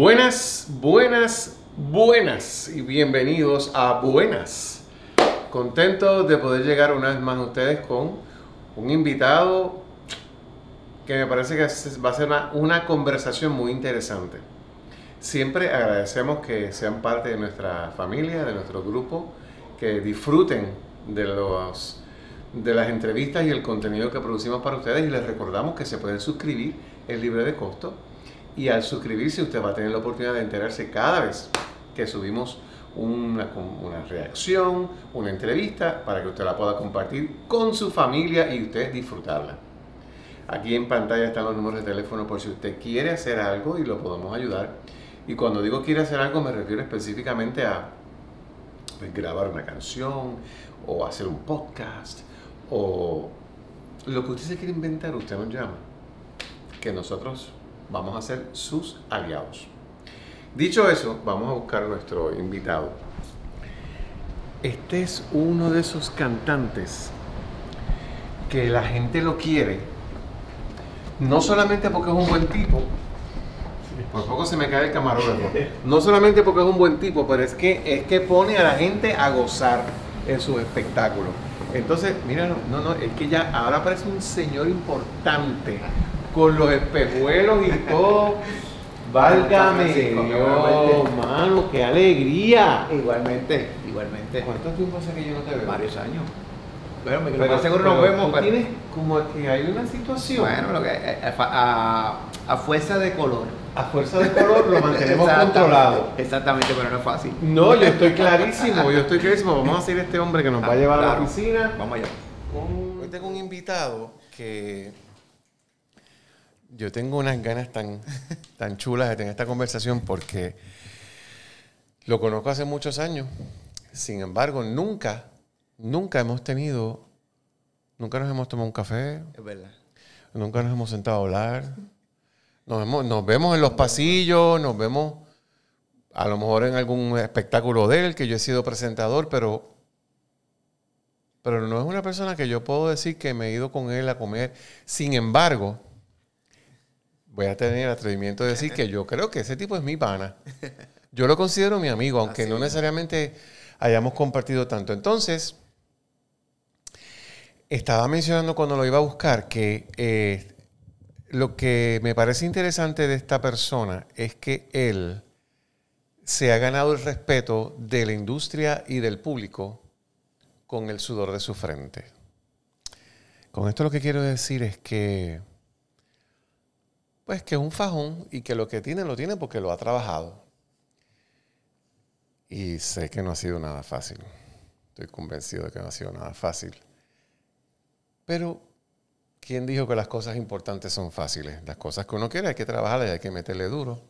Buenas, buenas, buenas y bienvenidos a Buenas. Contento de poder llegar una vez más a ustedes con un invitado que me parece que va a ser una, conversación muy interesante. Siempre agradecemos que sean parte de nuestra familia, de nuestro grupo, que disfruten de los de las entrevistas y el contenido que producimos para ustedes y les recordamos que se pueden suscribir, el libre de costo y al suscribirse usted va a tener la oportunidad de enterarse cada vez que subimos una, reacción, una entrevista, para que usted la pueda compartir con su familia y usted disfrutarla. Aquí en pantalla están los números de teléfono por si usted quiere hacer algo y lo podemos ayudar. Y cuando digo quiere hacer algo me refiero específicamente a pues, grabar una canción o hacer un podcast o lo que usted se quiere inventar, usted nos llama. Que nosotros vamos a ser sus aliados. Dicho eso, vamos a buscar a nuestro invitado. Este es uno de esos cantantes que la gente lo quiere, no solamente porque es un buen tipo, por poco se me cae el camarógrafo, no solamente porque es un buen tipo, pero es que, es que pone a la gente a gozar en su espectáculo Entonces, mira, no, no, es que ya ahora parece un señor importante, con los espejuelos y todo. Válgame Dios, mano, qué alegría. Igualmente, igualmente. ¿Cuánto tiempo hace que yo no te veo? Varios años. Bueno, me pero seguro nos vemos. pero... tienes como que hay una situación. Bueno, lo que, eh, eh, a, a, fuerza de color. A fuerza de color lo mantenemos controlado. Exactamente, pero no es fácil. No, yo estoy clarísimo, yo estoy clarísimo. Vamos a a este hombre que nos va a ah, llevar a la piscina. Vamos allá. Hoy tengo un invitado que yo tengo unas ganas tan, tan chulas de tener esta conversación porque lo conozco hace muchos años. Sin embargo, nunca, nunca hemos tenido, nunca nos hemos tomado un café. Es verdad. Nunca nos hemos sentado a hablar. Nos, nos vemos en los pasillos, nos vemos a lo mejor en algún espectáculo de él, que yo he sido presentador, pero, pero no es una persona que yo puedo decir que me he ido con él a comer. Sin embargo, voy a tener el atrevimiento de decir que yo creo que ese tipo es mi pana. Yo lo considero mi amigo, aunque no necesariamente hayamos compartido tanto. Entonces, estaba mencionando cuando lo iba a buscar que eh, lo que me parece interesante de esta persona es que él se ha ganado el respeto de la industria y del público con el sudor de su frente. Con esto lo que quiero decir es que es pues, que es un fajón y que lo que tiene lo tiene porque lo ha trabajado. Y sé que no ha sido nada fácil. Estoy convencido de que no ha sido nada fácil. Pero, ¿quién dijo que las cosas importantes son fáciles? Las cosas que uno quiere hay que trabajarlas y hay que meterle duro.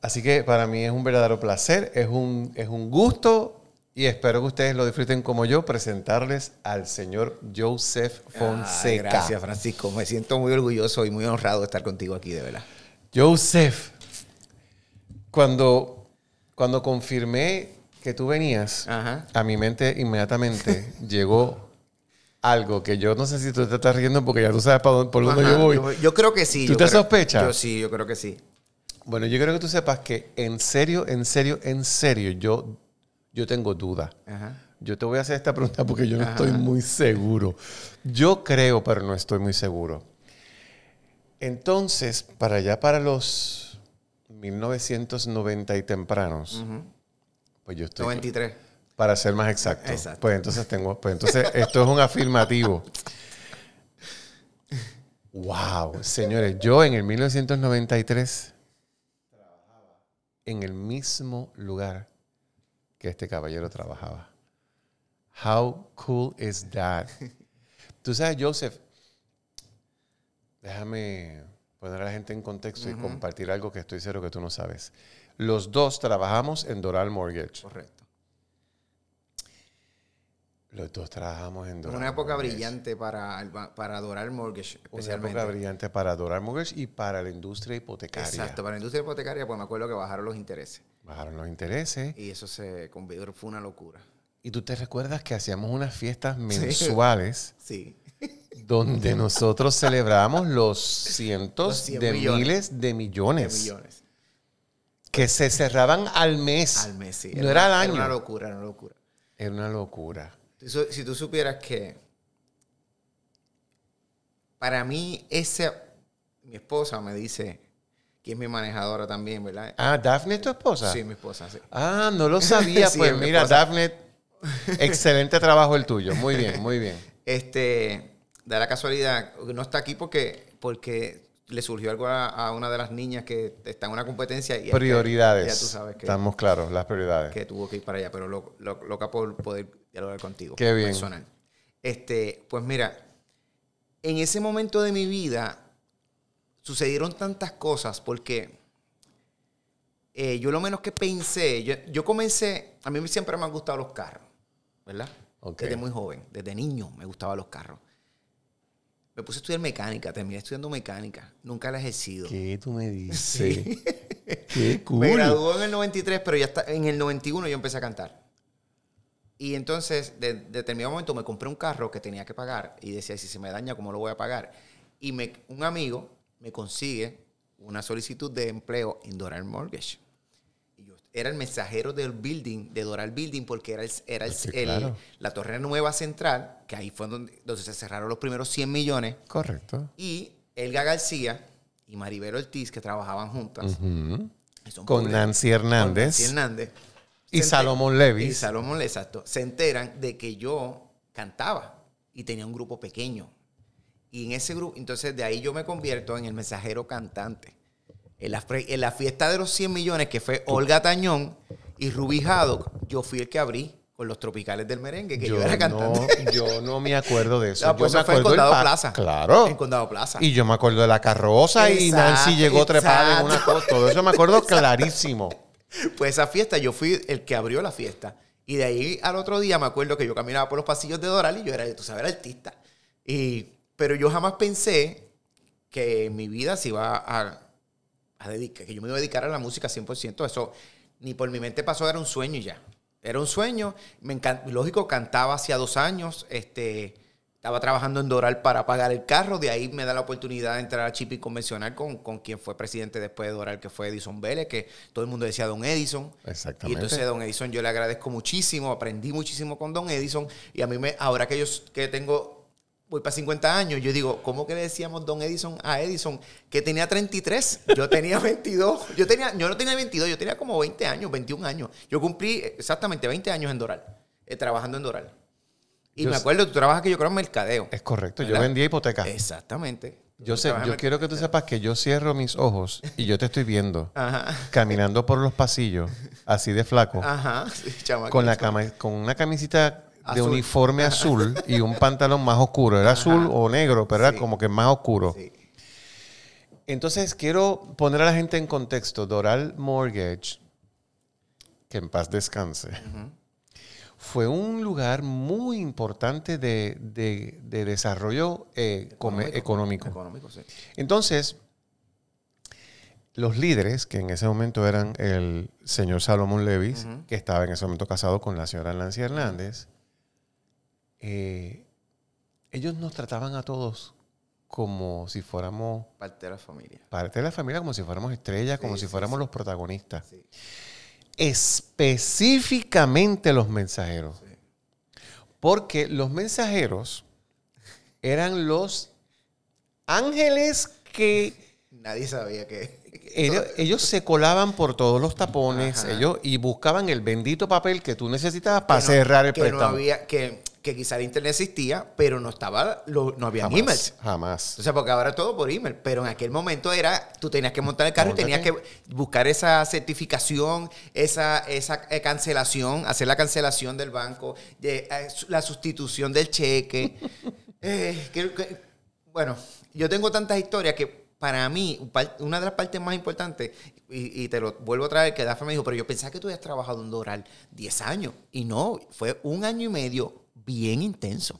Así que para mí es un verdadero placer, es un, es un gusto y espero que ustedes lo disfruten como yo, presentarles al señor Joseph Fonseca. gracias, Francisco. Me siento muy orgulloso y muy honrado de estar contigo aquí, de verdad. Joseph, cuando, cuando confirmé que tú venías, a mi mente inmediatamente llegó algo que yo no sé si tú te estás riendo porque ya tú sabes por dónde yo voy. Yo, creo que sí. ¿Tú te sospechas? Yo sí, yo creo que sí. Bueno, yo creo que tú sepas que en serio, en serio, en serio, yo yo tengo duda Yo te voy a hacer esta pregunta porque yo no estoy muy seguro. Yo creo, pero no estoy muy seguro. Entonces, para allá, para los 1990 y tempranos, pues yo estoy... Para ser más exacto. Pues entonces tengo... Pues entonces esto es un afirmativo. wow, señores, yo en el 1993 en el mismo lugar que este caballero trabajaba. How cool is that? Tú sabes, Joseph, déjame poner a la gente en contexto y compartir algo que estoy seguro que tú no sabes. Los dos trabajamos en Doral Mortgage. Correcto. Los dos trabajamos en Doral. Una época brillante para, para Doral Mortgage, Una época brillante para Doral Mortgage y para la industria hipotecaria. Exacto, para la industria hipotecaria, pues me acuerdo que bajaron los intereses. Bajaron los intereses. Y eso se convirtió, fue una locura. Y tú te recuerdas que hacíamos unas fiestas mensuales. Sí. Donde nosotros celebramos los cientos de miles de millones. Que se cerraban al mes. Al mes, sí. No era, al año. Era una locura, era una locura. Era una locura. Si tú supieras que. Para mí, ese. Mi esposa me dice que es mi manejadora también, ¿verdad? Ah, Dafne, es tu esposa. Sí, mi esposa, sí. Ah, no lo sabía. pues mira, Dafne, excelente trabajo el tuyo. Muy bien, muy bien. Este, da la casualidad, no está aquí porque, porque le surgió algo a, una de las niñas que está en una competencia. Y prioridades. ya tú sabes que. Estamos claros, las prioridades. Que tuvo que ir para allá, pero lo, lo, loca por poder dialogar contigo. Qué bien. Personal. Este, pues mira, en ese momento de mi vida, sucedieron tantas cosas porque eh, yo lo menos que pensé, yo, yo, comencé, a mí siempre me han gustado los carros, ¿verdad? Desde muy joven, desde niño me gustaban los carros. Me puse a estudiar mecánica, terminé estudiando mecánica, nunca la he ejercido. ¿Qué tú me dices? Qué Me graduó en el 93, pero ya está, en el 91 yo empecé a cantar. Y entonces, de, de determinado momento, me compré un carro que tenía que pagar y decía, si se me daña, ¿cómo lo voy a pagar? Y me, un amigo me consigue una solicitud de empleo en Doral Mortgage. yo era el mensajero del building, de Doral Building, porque era, era ah, la Torre Nueva Central, que ahí fue donde, se cerraron los primeros 100 millones. Correcto. Y Elga García y Maribel Ortiz, que trabajaban juntas. Con Nancy Hernández. Nancy Hernández. Y Salomón Levis. Y Salomón, exacto. Se enteran de que yo cantaba y tenía un grupo pequeño. Y en ese grupo, entonces de ahí yo me convierto en el mensajero cantante. En la, fiesta de los 100 millones, que fue Olga Tañón y Rubijado Haddock, yo fui el que abrí con los tropicales del merengue, que yo, era cantante. No, yo no me acuerdo de eso. yo pues en Condado Plaza. Claro. En Condado Plaza. Y yo me acuerdo de la carroza y Nancy llegó trepada en una cosa. Todo eso me acuerdo clarísimo. Pues esa fiesta, yo fui el que abrió la fiesta. Y de ahí al otro día me acuerdo que yo caminaba por los pasillos de Doral y yo era, tú sabes, era artista. Y pero yo jamás pensé que mi vida se iba a, dedicar, que yo me iba a dedicar a la música 100%. Eso ni por mi mente pasó, era un sueño ya. Era un sueño. Me lógico, cantaba hacía dos años. Este, estaba trabajando en Doral para pagar el carro. De ahí me da la oportunidad de entrar a Chipi Convencional con, con quien fue presidente después de Doral, que fue Edison Vélez, que todo el mundo decía Don Edison. Exactamente. Y entonces Don Edison yo le agradezco muchísimo. Aprendí muchísimo con Don Edison. Y a mí me, ahora que yo que tengo voy para 50 años. Yo digo, ¿cómo que le decíamos Don Edison a Edison que tenía 33? Yo tenía 22. Yo, tenía, yo no tenía 22, yo tenía como 20 años, 21 años. Yo cumplí exactamente 20 años en Doral, eh, trabajando en Doral. Y me acuerdo, tú trabajas que yo creo en mercadeo. Es correcto, yo vendía hipotecas. Exactamente. Yo, sé, yo quiero que tú sepas que yo cierro mis ojos y yo te estoy viendo caminando por los pasillos, así de flaco, con, la cama, con una camisita de uniforme azul y un pantalón más oscuro. Era azul o negro, pero era como que más oscuro. Entonces, quiero poner a la gente en contexto. Doral Mortgage, que en paz descanse, fue un lugar muy importante de, desarrollo eh, económico. económico. Entonces, los líderes, que en ese momento eran el señor Salomón Levis, que estaba en ese momento casado con la señora Nancy Hernández, eh, ellos nos trataban a todos como si fuéramos... Parte de la familia. Parte de la familia, como si fuéramos estrellas, como si fuéramos los protagonistas. Específicamente los mensajeros. Porque los mensajeros eran los ángeles que... Nadie sabía que... Ellos, se colaban por todos los tapones ellos y buscaban el bendito papel que tú necesitabas para cerrar el que que quizá el internet existía, pero no estaba, no había e emails. Jamás. O sea, porque ahora todo por email, pero en aquel momento era, tú tenías que montar el carro y tenías que buscar esa certificación, esa, esa eh, cancelación, hacer la cancelación del banco, eh, la sustitución del cheque. Eh, bueno, yo tengo tantas historias que para mí, una de las partes más importantes, y, te lo vuelvo a traer, que Dafa me dijo, pero yo pensaba que tú habías trabajado en Doral 10 años. Y no, fue un año y medio bien intenso.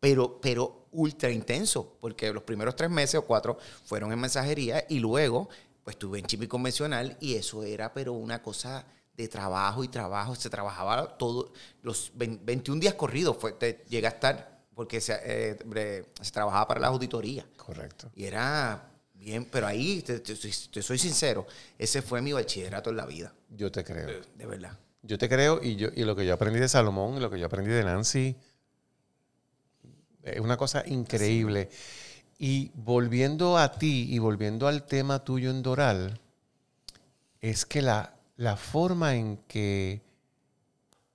Pero, pero ultra intenso, porque los primeros tres meses o cuatro fueron en mensajería y luego pues estuve en Chipi convencional y eso era pero una cosa de trabajo y trabajo, se trabajaba todo, los 21 días corridos, fue, llega a estar, porque eh, eh, se, trabajaba para la auditoría. Correcto. Y era bien, pero ahí, te, soy sincero, ese fue mi bachillerato en la vida. Yo te creo. de verdad. Yo te creo y, yo, y lo que yo aprendí de Salomón y lo que yo aprendí de Nancy es una cosa increíble. Y volviendo a ti y volviendo al tema tuyo en Doral, es que la, la forma en que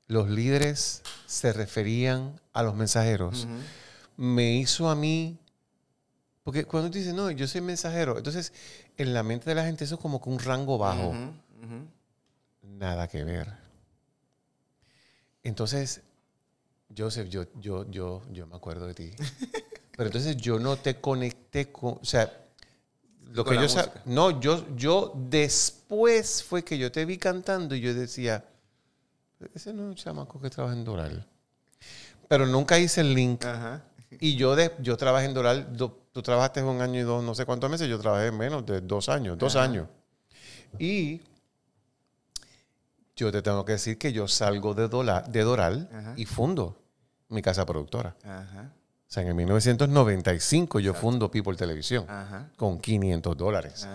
los líderes se referían a los mensajeros me hizo a mí, porque cuando tú dices, no, yo soy mensajero, entonces en la mente de la gente eso es como que un rango bajo. Nada que ver. Entonces, Joseph, yo, yo, yo, yo me acuerdo de ti. Pero entonces yo no te conecté con. O sea, lo que yo No, yo, yo después fue que yo te vi cantando y yo decía, ese no es un chamaco que trabaja en Doral. Pero nunca hice el link. Y yo, yo trabajé en Doral, tú trabajaste un año y dos, no sé cuántos meses, yo trabajé menos de dos años, dos años. Y yo te tengo que decir que yo salgo de, Doral y fundo mi casa productora. O sea, en 1995 yo fundo People Televisión con 500 dólares.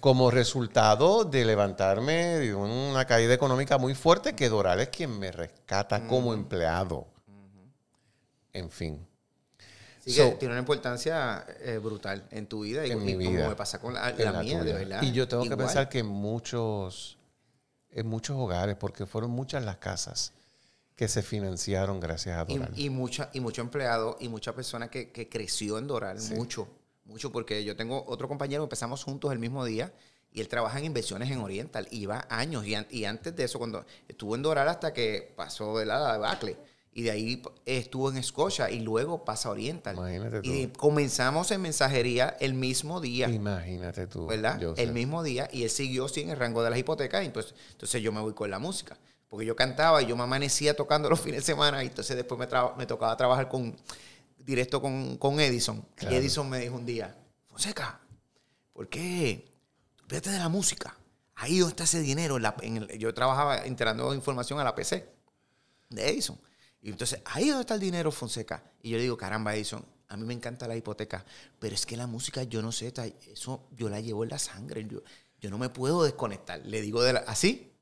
Como resultado de levantarme de una caída económica muy fuerte que Doral es quien me rescata como mm. empleado. En fin. tiene una importancia eh, brutal en tu vida y, en mi vida, como me pasa con la, mía, de verdad. Y yo tengo que pensar que muchos en muchos hogares, porque fueron muchas las casas que se financiaron gracias a Doral. Y, y, mucha, y mucho empleado y mucha persona que, creció en Doral, mucho, mucho, porque yo tengo otro compañero, empezamos juntos el mismo día y él trabaja en inversiones en Oriental y años. Y, antes de eso, cuando estuvo en Doral hasta que pasó de la Bacle, y de ahí estuvo en Escocia y luego pasa a Oriental. Imagínate tú. Y comenzamos en mensajería el mismo día. Imagínate tú. ¿Verdad? El mismo día. Y él siguió sin el rango de las hipotecas. Y entonces, entonces yo me voy con la música. Porque yo cantaba y yo me amanecía tocando los fines de semana. Y entonces después me, tocaba trabajar con, directo con, Edison. Y Edison me dijo un día, Fonseca, ¿por qué? Vete de la música. Ahí donde está ese dinero. yo trabajaba enterando información a la PC de Edison. Y entonces, ahí donde está el dinero, Fonseca. Y yo le digo, caramba, Edison, a mí me encanta la hipoteca, pero es que la música, yo no sé, eso yo la llevo en la sangre. Yo, no me puedo desconectar. Le digo de así.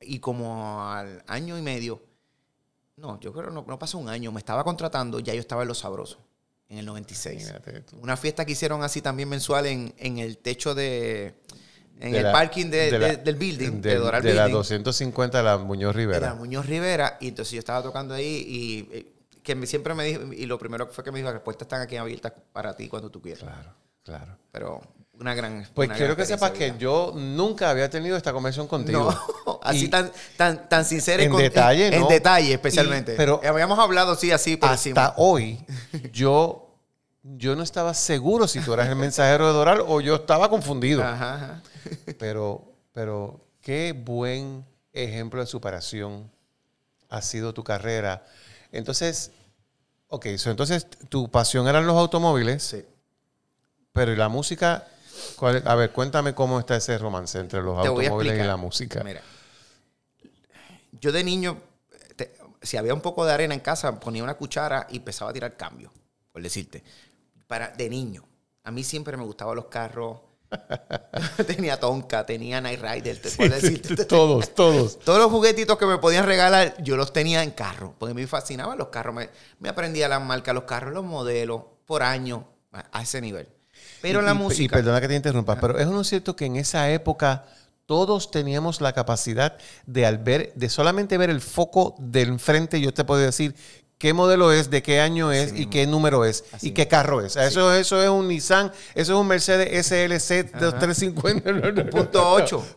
Y como al año y medio, no, yo creo que no, pasó un año, me estaba contratando, ya yo estaba en Los Sabrosos en el 96. Una fiesta que hicieron así también mensual en el techo de, en el parking del building, de, Doral de la 250 de la Muñoz Rivera. De la Muñoz Rivera. Y entonces yo estaba tocando ahí y, que siempre me dijo, y lo primero que fue que me dijo, las puertas están aquí abiertas para ti cuando tú quieras. Claro, claro. Pero una gran. Pues quiero que sepas que yo nunca había tenido esta conversación contigo. así tan, tan, tan sincera. En detalle, en, ¿no? en detalle, especialmente. pero habíamos hablado, sí, así. Por hasta hoy, yo yo no estaba seguro si tú eras el mensajero de Doral o yo estaba confundido. Ajá, Pero, pero qué buen ejemplo de superación ha sido tu carrera. Entonces, ok, entonces tu pasión eran los automóviles. Sí. Pero la música? a ver, cuéntame cómo está ese romance entre los automóviles y la música. Mira, yo de niño si había un poco de arena en casa, ponía una cuchara y empezaba a tirar cambio, por decirte de niño. A mí siempre me gustaban los carros. tenía Tonka, tenía Night Rider, te puedo decir. todos, todos. Todos los juguetitos que me podían regalar, yo los tenía en carro, porque me fascinaban los carros. Me, me aprendía las marcas, los carros, los modelos, por año, a ese nivel. Pero la música. Y perdona que te interrumpa, pero es uno cierto que en esa época todos teníamos la capacidad de al ver, de solamente ver el foco del frente, yo te puedo decir qué modelo es, de qué año es y qué número es y qué carro es. Eso, eso es un Nissan, eso es un Mercedes SLC 8.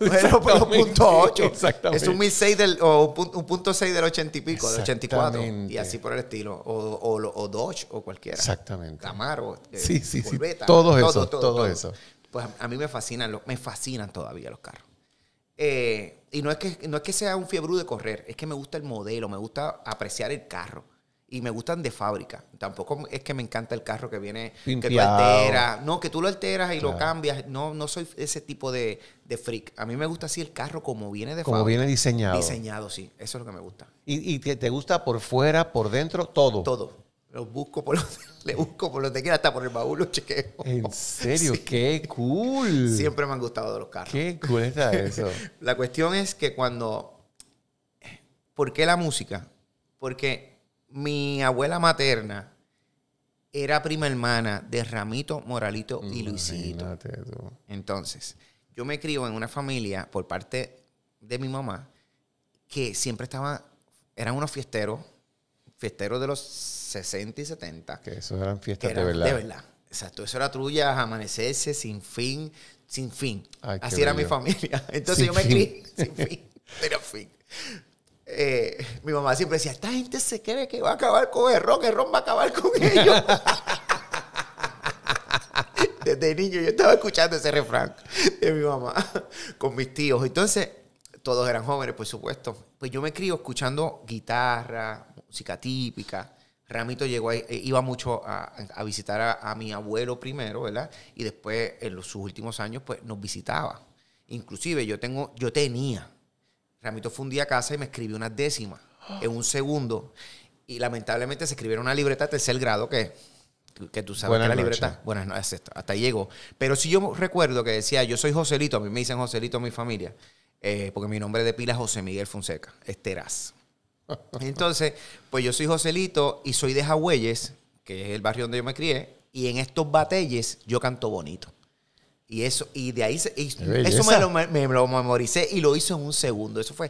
Exactamente. Es un 1006 del, o un, 6 del 80 y pico, del 84. Y así por el estilo. O, o, Dodge o cualquiera. Exactamente. Camaro. Eh, sí, sí, sí. Todo, eso. Todo, eso. Pues a, mí me fascinan, me fascinan todavía los carros. Eh, y no es, que, no es que sea un fiebre de correr, es que me gusta el modelo, me gusta apreciar el carro y me gustan de fábrica. Tampoco es que me encanta el carro que viene, que tú alteras. No, que tú lo alteras y lo cambias. No, no soy ese tipo de, freak. A mí me gusta así el carro como viene de fábrica. Como viene diseñado. Diseñado, sí. Eso es lo que me gusta. ¿Y, te, gusta por fuera, por dentro, todo? Todo. Lo busco por los, le busco por lo quiera, hasta por el baúl lo chequeo. ¿En serio? ¡Qué cool! Siempre me han gustado los carros. ¡Qué cool está eso! La cuestión es que cuando... ¿Por qué la música? Porque mi abuela materna era prima hermana de Ramito, Moralito y Luisito. Entonces, yo me crio en una familia por parte de mi mamá que siempre estaba, eran unos fiesteros, fiesteros de los 60 y 70. Que esos eran fiestas de verdad. De verdad. Exacto, eso era trulla, amanecerse, sin fin, sin fin. Así era mi familia. Entonces yo me crié, sin fin, pero fin. Eh, mi mamá siempre decía, esta gente se cree que va a acabar con el rock, el rock va a acabar con ellos. Desde niño yo estaba escuchando ese refrán de mi mamá con mis tíos. Entonces, todos eran jóvenes, por supuesto. Pues yo me crio escuchando guitarra, música típica. Ramito llegó a, eh, iba mucho a, visitar a, mi abuelo primero, ¿verdad? Y después, en sus últimos años, pues nos visitaba. Inclusive yo, tengo, yo tenía Ramito fue un día a casa y me escribió una décima en un segundo. Y lamentablemente se escribieron una libreta de tercer grado que, tú sabes que la libreta. buenas hasta ahí llegó. Pero si yo recuerdo que decía, yo soy Joselito, a mí me dicen Joselito en mi familia, eh, porque mi nombre de pila es José Miguel Fonseca, Teraz. Entonces, pues yo soy Joselito y soy de Jagüeyes, que es el barrio donde yo me crié, y en estos batelles yo canto bonito. Y eso, y de ahí, eso me lo, memoricé y lo hice en un segundo. Eso fue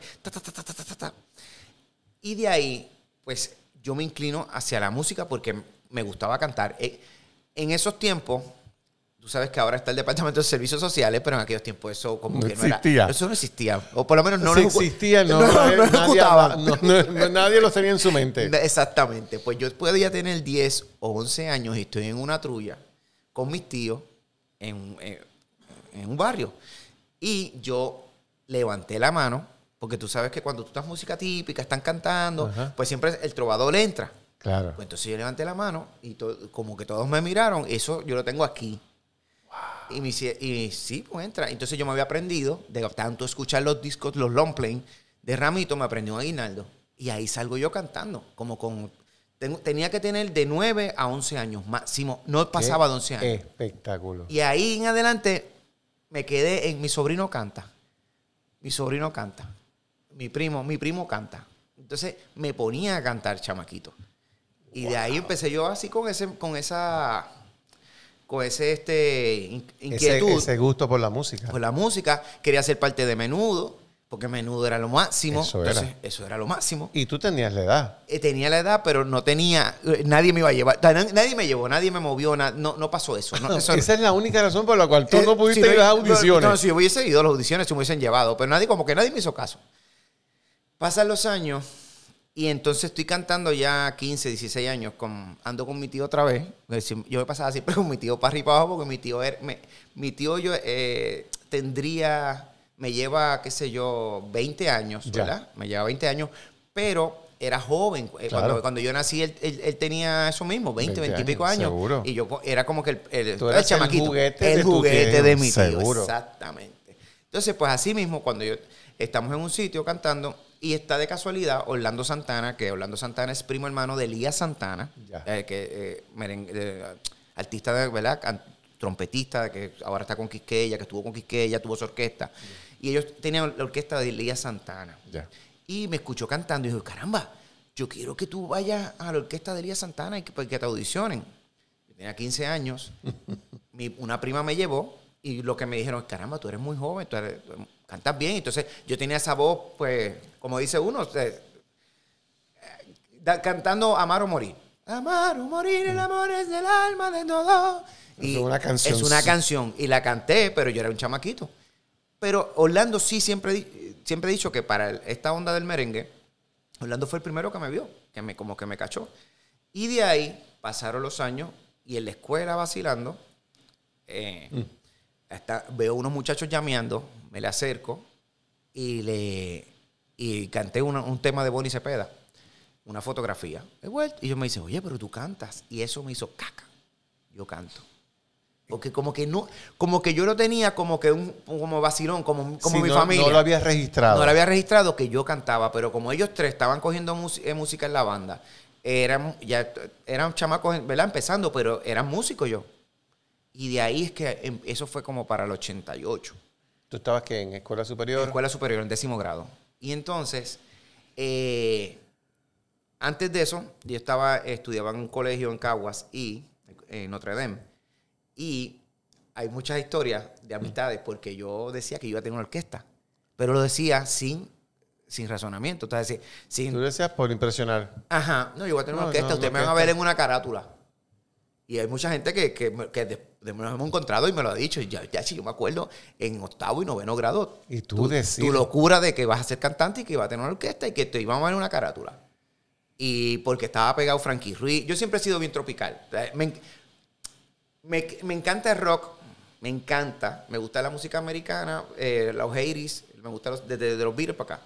Y de ahí, pues yo me inclino hacia la música porque me gustaba cantar. Eh, en esos tiempos, tú sabes que ahora está el Departamento de Servicios Sociales, pero en aquellos tiempos eso como no que no era, Eso no existía. O por lo menos no lo existía, no, no, no, nadie, nadie lo tenía en su mente. Exactamente. Pues yo podía tener 10 o 11 años y estoy en una trulla con mis tíos en eh, en un barrio. Y yo levanté la mano, porque tú sabes que cuando tú estás música típica, están cantando, pues siempre el trovador entra. Claro. Pues entonces yo levanté la mano y como que todos me miraron, eso yo lo tengo aquí. Y me y sí, pues entra. Entonces yo me había aprendido, de tanto escuchar los discos, los long playing de Ramito, me aprendió Aguinaldo. Y ahí salgo yo cantando, como con... tenía que tener de 9 a 11 años máximo, no pasaba de 11 años. Espectáculo. Y ahí en adelante me quedé en mi sobrino canta, mi sobrino canta, mi primo, mi primo canta. Entonces me ponía a cantar chamaquito. Y de ahí empecé yo así con ese, con esa, con ese este inquietud. Ese, ese, gusto por la música. Por la música. Quería ser parte de menudo porque menudo era lo máximo. Eso era. eso era lo máximo. Y tú tenías la edad. Eh, tenía la edad, pero no tenía, eh, nadie me iba a llevar, nadie me llevó, nadie me movió, nada. no, pasó eso, Esa es la única razón por la cual tú eh, no pudiste ir a audiciones. No, si yo hubiese ido a las audiciones, si me hubiesen llevado, pero nadie, como que nadie me hizo caso. Pasan los años y entonces estoy cantando ya 15, 16 años, con, ando con mi tío otra vez. Yo me pasaba siempre con mi tío para arriba y para abajo porque mi tío, er-, mi tío yo tendría me lleva, qué sé yo, 20 años, ¿verdad? Me lleva 20 años, pero era joven. Eh, cuando, yo nací, él, él, tenía eso mismo, 20, 20, y pico años. Y yo era como que el, chamaquito. El juguete, de, mi tío. Exactamente. Entonces, pues así mismo, cuando yo estamos en un sitio cantando, y está de casualidad Orlando Santana, que Orlando Santana es primo hermano de Elías Santana, eh, que eh, merengue, artista de, ¿verdad? trompetista, que ahora está con Quisqueya, que estuvo con Quisqueya, tuvo su orquesta. Y ellos tenían la orquesta de Lía Santana. Y me escuchó cantando y dijo, caramba, yo quiero que tú vayas a la orquesta de Lía Santana y que, pues, te audicionen. tenía 15 años, una prima me llevó y lo que me dijeron, caramba, tú eres muy joven, tú, cantas bien. Entonces yo tenía esa voz, pues, como dice uno, eh, cantando Amar o Morir. Amar o morir, el amor es del alma de todo. es una canción. Es una canción. Y la canté, pero yo era un chamaquito. Pero Orlando sí siempre, siempre he dicho que para esta onda del merengue, Orlando fue el primero que me vio, que me, como que me cachó. Y de ahí pasaron los años y en la escuela vacilando, eh, mm. veo unos muchachos llameando, me le acerco y le y canté un tema de Bonnie Cepeda, una fotografía. Y yo me dice oye, pero tú cantas. Y eso me hizo caca. Yo canto. Porque como que no, como que yo lo tenía como que un como vacilón, como, como mi familia. No lo había registrado. No lo había registrado que yo cantaba, pero como ellos tres estaban cogiendo eh, música en la banda, eran, ya, eran chamacos, ¿verdad? Empezando, pero eran músicos yo. Y de ahí es que em, eso fue como para el 88. ¿Tú estabas qué? ¿En escuela superior? En escuela superior, en décimo grado. Y entonces, eh, antes de eso, yo estaba, estudiaba en un colegio en Caguas y en eh, Notre Dame y hay muchas historias de amistades, porque yo decía que iba a tener una orquesta, pero lo decía sin, sin razonamiento. Entonces, sin, Tú decías por impresionar. Ajá, no, yo voy a tener una orquesta, ustedes me van a ver en una carátula. Y hay mucha gente que, que, nos hemos encontrado y me lo ha dicho. Y ya, si yo me acuerdo, en octavo y noveno grado. Y tú tu, Tu locura de que vas a ser cantante y que iba a tener una orquesta y que te iban a ver en una carátula. Y porque estaba pegado Frankie Ruiz. Yo siempre he sido bien tropical. Me, me, encanta el rock, me encanta, me gusta la música americana, los heiris, me gusta desde los Beatles para acá.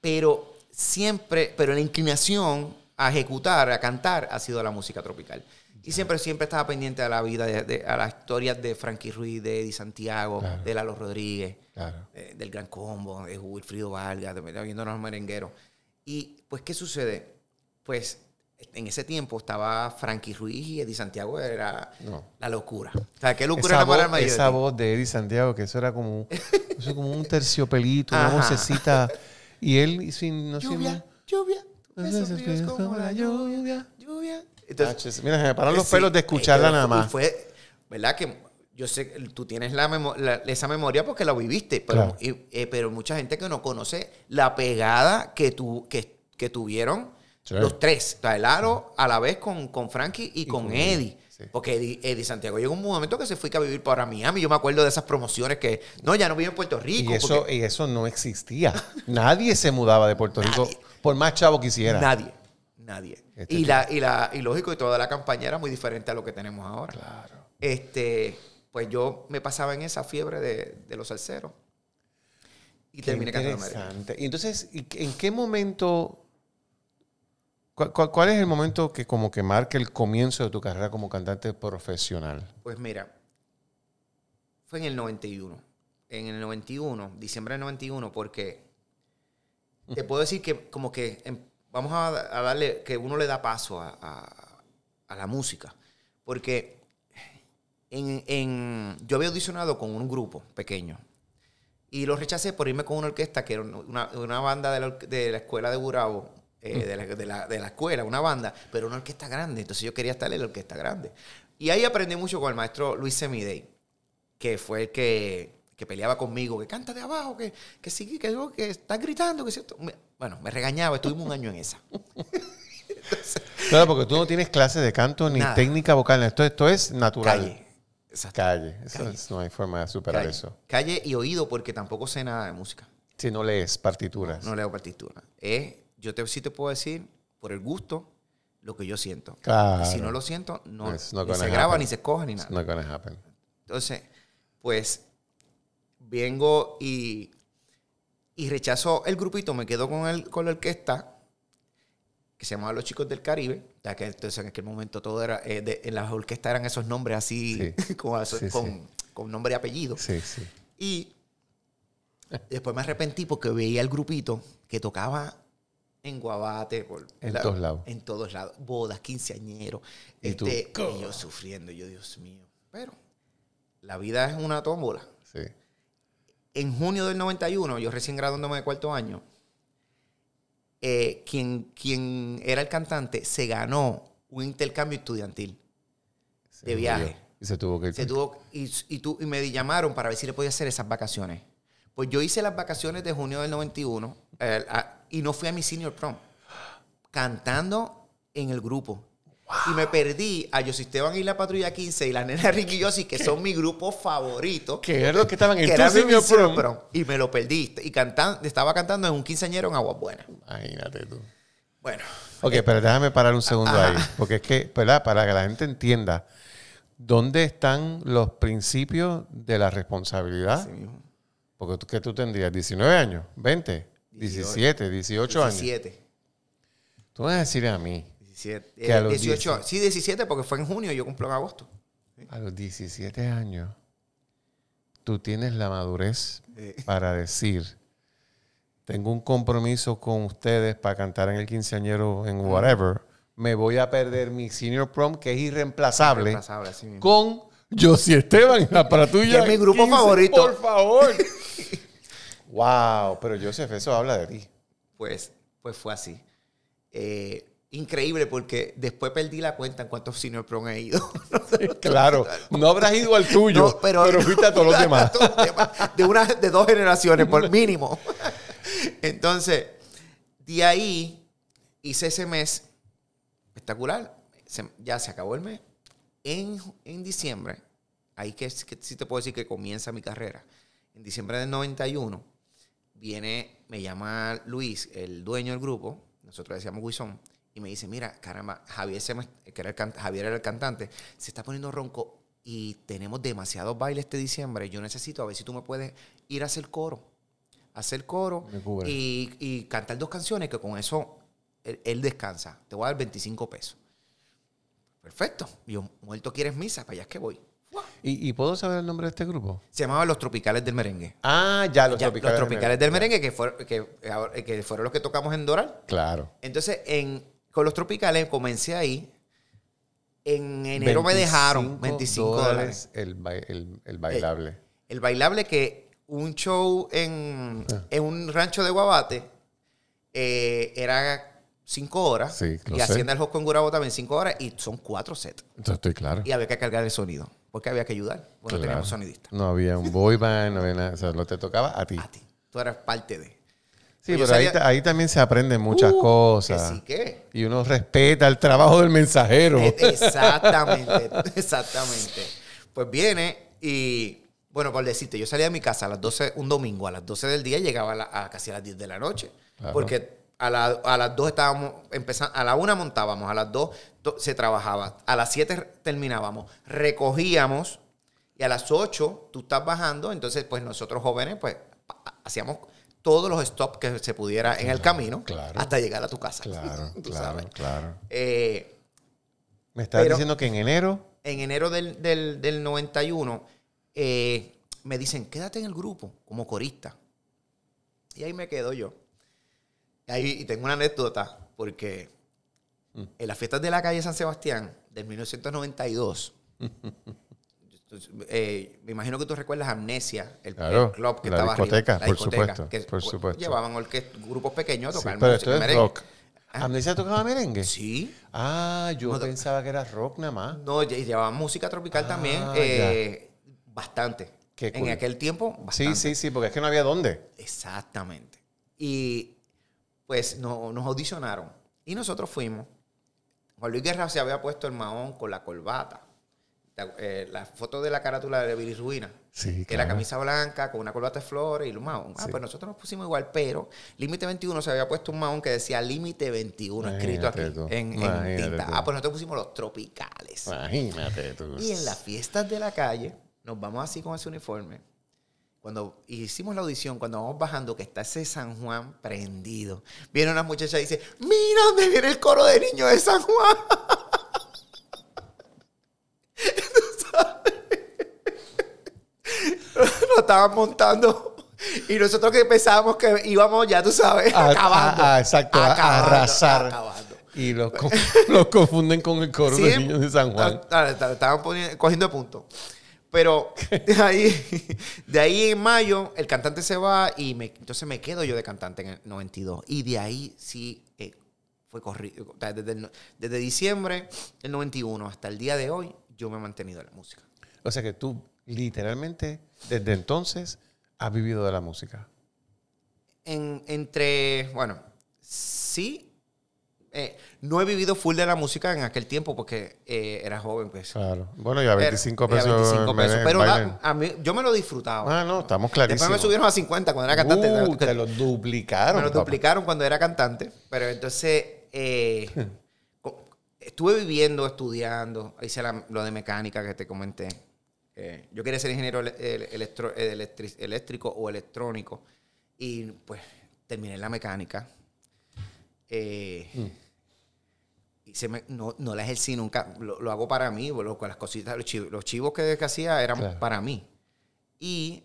Pero siempre, pero la inclinación a ejecutar, a cantar, ha sido la música tropical. Y siempre, siempre estaba pendiente a la vida, a las historias de Frankie Ruiz, de Eddie Santiago, de Lalo Rodríguez, del Gran Combo, de Wilfrido Vargas, de, viendo los merengueros. Y pues, ¿qué sucede? Pues en ese tiempo estaba Frankie Ruiz y Eddie Santiago era la locura. O sea, qué locura era para el mayor. Esa voz de Eddie Santiago, que eso era como, eso como un terciopelito, una vocecita. Y él sin no lluvia, lluvia, es como la lluvia, lluvia. Entonces, mira, me pararon los pelos de eh, escucharla nada más. Fue, ¿verdad? Que yo sé que tú tienes la, esa memoria porque la viviste, pero, eh, pero mucha gente que no conoce la pegada que, que, que tuvieron los tres. O el aro a la vez con, Frankie y, con, Eddie. Porque Eddie, Santiago llegó un momento que se fue a vivir para Miami. Yo me acuerdo de esas promociones que no, ya no vive en Puerto Rico. Y eso, y eso no existía. nadie se mudaba de Puerto Rico, por más chavo quisiera. Nadie, nadie. Este y, la, y, la, lógico, y toda la campaña era muy diferente a lo que tenemos ahora. Claro. Este, pues yo me pasaba en esa fiebre de, los salseros. Y terminé cantando Y entonces, ¿en qué momento ¿Cuál, es el momento que como que marca el comienzo de tu carrera como cantante profesional? Pues mira, fue en el 91. En el 91, diciembre del 91, porque te puedo decir que como que em, vamos a, darle, que uno le da paso a, la música. Porque yo había audicionado con un grupo pequeño y lo rechacé por irme con una orquesta que era una, banda de la, de la escuela de Burabo, eh, de, la, de, escuela, una banda, pero una orquesta grande. Entonces yo quería estar en la orquesta grande. Y ahí aprendí mucho con el maestro Luis Semidey, que fue el que, que peleaba conmigo, que canta de abajo, que, que sigue, que, que, estás gritando, que cierto. Bueno, me regañaba, estuvimos un año en esa. claro, porque tú no tienes clases de canto ni técnica vocal. Esto, esto es natural. Calle. Calle. no hay forma de superar eso. Calle y oído, porque tampoco sé nada de música. Si no lees partituras. No, no leo partituras. Es yo te, sí te puedo decir, por el gusto, lo que yo siento. Claro. Si no lo siento, no, se graba, ni se escoja, ni nada. No not happen. Entonces, pues, vengo y, y rechazo el grupito, me quedo con, el, con la orquesta, que se llamaba Los Chicos del Caribe, ya que entonces en aquel momento todo era, eh, en las orquestas eran esos nombres así, con, nombre y apellido. Y después me arrepentí porque veía el grupito que tocaba en Guabate, en todos lados. En todos lados. Bodas, quinceañeros. ¿Y tú? Este, yo sufriendo, yo, Dios mío. Pero la vida es una tómbola. Sí. En junio del 91, yo recién graduándome de cuarto año, eh, quien, quien era el cantante se ganó un intercambio estudiantil de viaje. Y se tuvo que Se tuvo, y, tú, me llamaron para ver si le podía hacer esas vacaciones. Pues yo hice las vacaciones de junio del 91. a, y no fui a mi senior prom. Cantando en el grupo. Y me perdí a Esteban y la Patrulla 15 y la nena Ricky Yossi, que son mi grupo favorito. Que era lo que estaban en que senior prom. Y me lo perdiste Y estaba cantando en un quinceañero en Aguas Buenas. Imagínate tú. Bueno. Ok, pero déjame parar un segundo ahí. Porque es que, ¿verdad? Para que la gente entienda, ¿dónde están los principios de la responsabilidad? porque tú, ¿qué tú tendrías? ¿19 años? ¿20? 17, 18 años. 17. Tú vas a decir a mí. 17. 18, eh, sí, 17, porque fue en junio y yo cumplo en agosto. A los 17 años, tú tienes la madurez para decir: Tengo un compromiso con ustedes para cantar en el quinceañero en whatever. Me voy a perder mi senior prom, que es irreemplazable, con Josie Esteban, para tuya. es mi grupo favorito. Por favor. Wow, pero Joseph, eso habla de ti. Pues, pues fue así. Eh, increíble porque después perdí la cuenta en cuántos senior prom he ido. claro, no habrás ido al tuyo, pero, fuiste a todos los demás. de, una, de dos generaciones, por mínimo. Entonces, de ahí hice ese mes espectacular. ya se acabó el mes. En, en diciembre, ahí que, sí te puedo decir que comienza mi carrera. En diciembre del 91 viene, me llama Luis, el dueño del grupo, nosotros decíamos Guisón, y me dice, mira, caramba, Javier, se era el Javier era el cantante, se está poniendo ronco y tenemos demasiados bailes este diciembre. Yo necesito a ver si tú me puedes ir a hacer coro. Hacer coro y, cantar dos canciones que con eso él, descansa. Te voy a dar 25 pesos. Perfecto. Yo, muerto quieres misa, para allá es que voy. ¿Y, puedo saber el nombre de este grupo? Se llamaba Los Tropicales del Merengue. Ah, ya, Los Tropicales. Los Tropicales del Merengue, que, fueron, los que tocamos en Doral. Claro. Entonces, con Los Tropicales comencé ahí. En enero me dejaron 25 dólares, el, el, el, eh, bailable. el bailable que un show en, ah. un rancho de Guabate eh, era 5 horas. y haciendo el Hosco en Gurabo también 5 horas y son 4 sets. Entonces estoy claro. Y había que cargar el sonido porque había que ayudar. Porque teníamos sonidista. No había un boy band, no había O sea, no te tocaba a ti. A ti. Tú eras parte de. Sí, pero, ahí, también se aprenden muchas uh, cosas. Y uno respeta el trabajo del mensajero. Eh, exactamente, exactamente. Pues viene y, bueno, por decirte, yo salía de mi casa a las 12, un domingo a las 12 del día, y llegaba a, casi a las 10 de la noche. Porque a, las dos estábamos empezando, a la 1 montábamos, a las 2 se trabajaba, a las 7 terminábamos, recogíamos y a las 8 tú estás bajando, entonces pues nosotros jóvenes pues hacíamos todos los stops que se pudiera en el camino hasta llegar a tu casa. Claro, claro, claro. Eh, me estás diciendo que en enero... En enero del, 91 eh, me dicen, quédate en el grupo como corista. Y ahí me quedo yo y tengo una anécdota, porque en las fiestas de la calle San Sebastián del 1992, eh, me imagino que tú recuerdas Amnesia, el, club que estaba en la por supuesto, por pues, supuesto. llevaban grupos pequeños a tocar esto es ah. ¿Amnesia tocaba merengue? Sí. Ah, yo pensaba que era rock nada más. No, llevaban música tropical ah, también, eh, bastante. En aquel tiempo, Sí, sí, sí, porque es que no había dónde. Exactamente. Y pues nos audicionaron. Y nosotros fuimos. Juan Luis Guerra se había puesto el mahón con la corbata. Eh, la, foto de la carátula de Billy Ruina. que la camisa blanca con una corbata de flores y los maón. Ah, pues nosotros nos pusimos igual, pero Límite 21 se había puesto un mahón que decía Límite 21 escrito aquí en, tinta. Ah, pues nosotros pusimos los tropicales. Imagínate tú. Y en las fiestas de la calle nos vamos así con ese uniforme cuando hicimos la audición, cuando vamos bajando, que está ese San Juan prendido, viene una muchacha y dice, mira dónde viene el coro de niños de San Juan. Lo estaban montando y nosotros que pensábamos que íbamos, ya tú sabes, ah, ah, ah, acabando. A, exacto, arrasar. Y los, confunden con el coro de niños de San Juan. Estaban cogiendo punto. Pero de ahí, de ahí en mayo el cantante se va y entonces me quedo yo de cantante en el 92. Y de ahí sí eh, fue corrido. Desde, diciembre del 91 hasta el día de hoy yo me he mantenido en la música. O sea que tú literalmente desde entonces has vivido de la música. En, entre, bueno, sí eh, no he vivido full de la música en aquel tiempo porque eh, era joven, pues. Claro. Bueno, y a 25 pesos. pero ah, yo me lo disfrutaba. Ah, no, estamos clarísimos. Después me subieron a 50 cuando era cantante. Uh, te lo duplicaron. Me lo duplicaron cuando era cantante. Pero entonces eh, hmm. estuve viviendo, estudiando. Hice lo de mecánica que te comenté. yo quería ser ingeniero eléctrico o electrónico. Y pues terminé la mecánica eh, mm. se me, no, no la ejercí nunca, lo, hago para mí, con las cositas, los chivos, que, hacía eran para mí. Y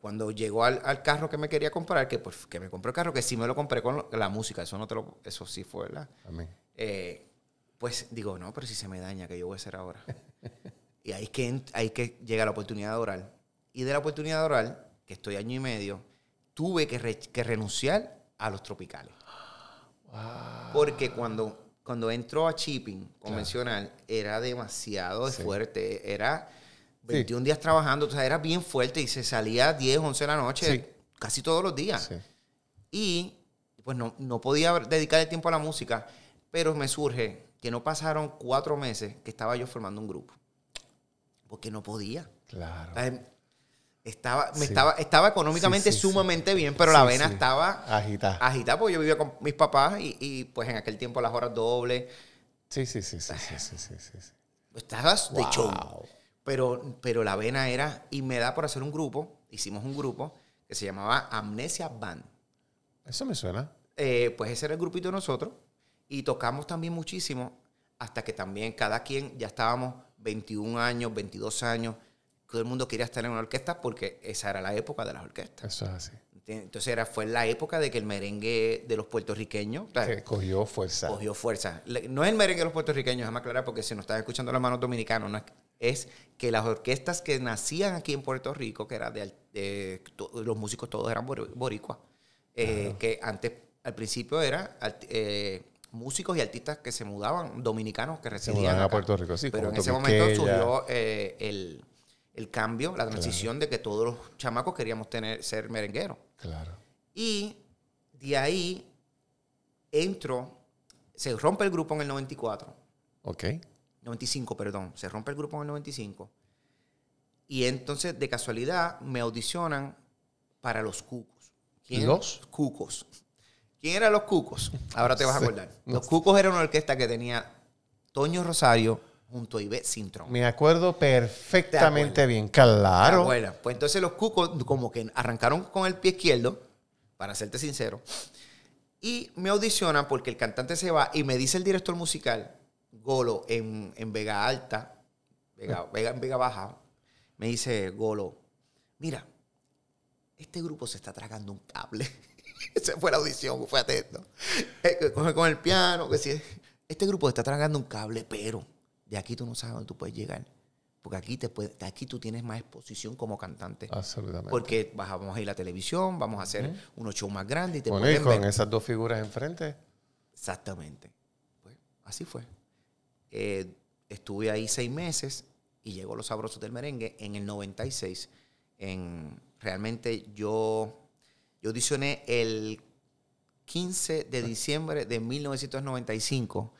cuando llegó al, carro que me quería comprar, que, pues, que me compré el carro, que sí me lo compré con la música, eso no te lo, eso sí fue, ¿verdad? Eh, pues digo, no, pero si se me daña, que yo voy a hacer ahora? y ahí que, ahí que llega la oportunidad de oral. Y de la oportunidad de oral, que estoy año y medio, tuve que, que renunciar a los tropicales. Ah. Porque cuando, cuando entró a chipping convencional era demasiado fuerte. Era 21 días trabajando, o sea, era bien fuerte y se salía a 10, 11 de la noche casi todos los días. Y pues no, podía dedicar el tiempo a la música, pero me surge que no pasaron cuatro meses que estaba yo formando un grupo. Porque no podía. Claro. Estaba, me estaba, estaba económicamente sumamente bien, pero la vena estaba agitada. Agitada, porque yo vivía con mis papás y, pues en aquel tiempo las horas dobles. Sí, sí, sí, sí, Estabas de chongo Pero, pero la vena era, y me da por hacer un grupo, hicimos un grupo que se llamaba Amnesia Band. Eso me suena. Eh, pues ese era el grupito de nosotros y tocamos también muchísimo hasta que también cada quien ya estábamos 21 años, 22 años todo el mundo quería estar en una orquesta porque esa era la época de las orquestas. Eso es así. Entonces era, fue la época de que el merengue de los puertorriqueños... cogió fuerza. Cogió fuerza. No es el merengue de los puertorriqueños, más claro, porque si nos están escuchando las manos dominicanos, es, que las orquestas que nacían aquí en Puerto Rico, que era de, los músicos todos eran boricuas, eh, que antes, al principio era... Eh, músicos y artistas que se mudaban, dominicanos que residían a Puerto Rico, Pero en ese momento surgió eh, el el cambio, la transición de que todos los chamacos queríamos tener, ser merengueros. Claro. Y de ahí entro, se rompe el grupo en el 94. Ok. 95, perdón. Se rompe el grupo en el 95. Y entonces, de casualidad, me audicionan para los cucos. y ¿Los? Cucos. ¿Quién eran los cucos? Ahora te vas a acordar. Los cucos era una orquesta que tenía Toño Rosario, junto a Ivette Sintron. Me acuerdo perfectamente bien, claro. Bueno, pues entonces los cucos como que arrancaron con el pie izquierdo, para serte sincero, y me audicionan porque el cantante se va y me dice el director musical, Golo, en, en Vega Alta, Vega, ah. en Vega Baja, me dice Golo, mira, este grupo se está tragando un cable. Esa fue la audición, fue atento. Eh, con el piano, que si este grupo se está tragando un cable, pero de aquí tú no sabes dónde tú puedes llegar. Porque aquí, te puede, aquí tú tienes más exposición como cantante. Absolutamente. Porque vamos a ir a la televisión, vamos a hacer unos shows más grandes y te bueno, con esas dos figuras enfrente. Exactamente. Pues, así fue. Eh, estuve ahí seis meses y llegó Los Sabrosos del Merengue en el 96. En, realmente yo, yo audicioné el 15 de diciembre de 1995.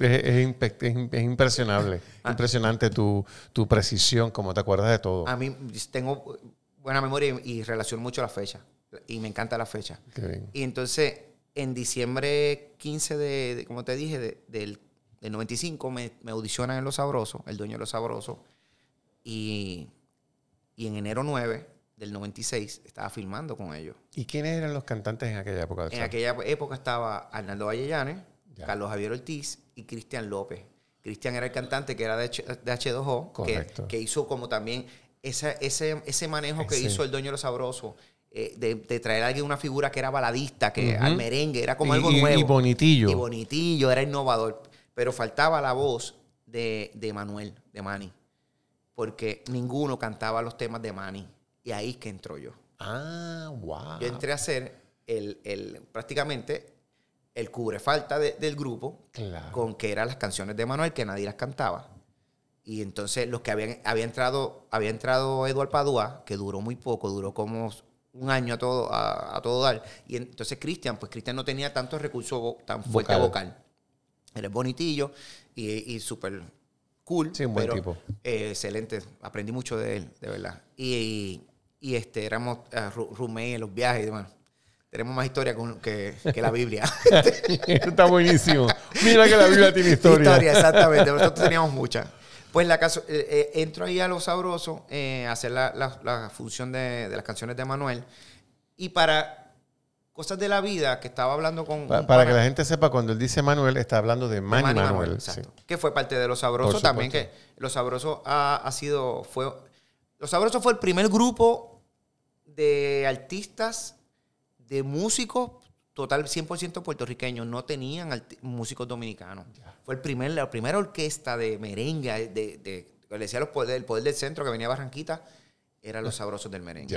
es, impresionable, ah. impresionante tu, tu precisión, como te acuerdas de todo. A mí tengo buena memoria y, relación relaciono mucho la fecha, y me encanta la fecha. Y entonces, en diciembre 15 de, como te dije, del, 95, me, audicionan en Los Sabrosos, el dueño de Los Sabrosos, y, y en enero 9 del 96 estaba filmando con ellos. ¿Y quiénes eran los cantantes en aquella época? En aquella época estaba Arnaldo Vallellanes, Carlos Javier Ortiz y Cristian López. Cristian era el cantante que era de, H, 2 o que, hizo como también ese, manejo que hizo el dueño de lo sabroso. Eh, de, traer a alguien una figura que era baladista, que al merengue, era como algo nuevo. Y bonitillo. Y bonitillo, era innovador. Pero faltaba la voz de, de Manuel, de Mani, Porque ninguno cantaba los temas de Manny y ahí que entro yo. Ah, wow. Yo entré a ser el, prácticamente el cubre falta del grupo con que eran las canciones de Manuel que nadie las cantaba. Y entonces los que habían había entrado, había entrado Eduard Padua, que duró muy poco, duró como un año a todo, a, todo dar. Y entonces Cristian, pues Cristian no tenía tantos recursos tan fuerte vocal. vocal. Él bonitillo y, súper cool. Sí, un buen eh, excelente. Aprendí mucho de él, de verdad. y y este, éramos uh, en los viajes. tenemos más historia que, la Biblia. Está buenísimo. Mira que la Biblia tiene historia. Historia, exactamente. Nosotros teníamos mucha. Pues la caso, eh, eh, entro ahí a Los Sabrosos a hacer la, función de, las canciones de Manuel. Y para cosas de la vida que estaba hablando con... para, que la gente sepa, cuando él dice Manuel, está hablando de Manuel. Que fue parte de Los Sabrosos también, que Los Sabrosos ha, sido... Fue, Los Sabrosos fue el primer grupo de artistas, de músicos, total 100% puertorriqueños, no tenían músicos dominicanos. Fue el primer, la primera orquesta de merengue, de, decía los poder, el poder del centro que venía a Barranquita, era los sabrosos del merengue.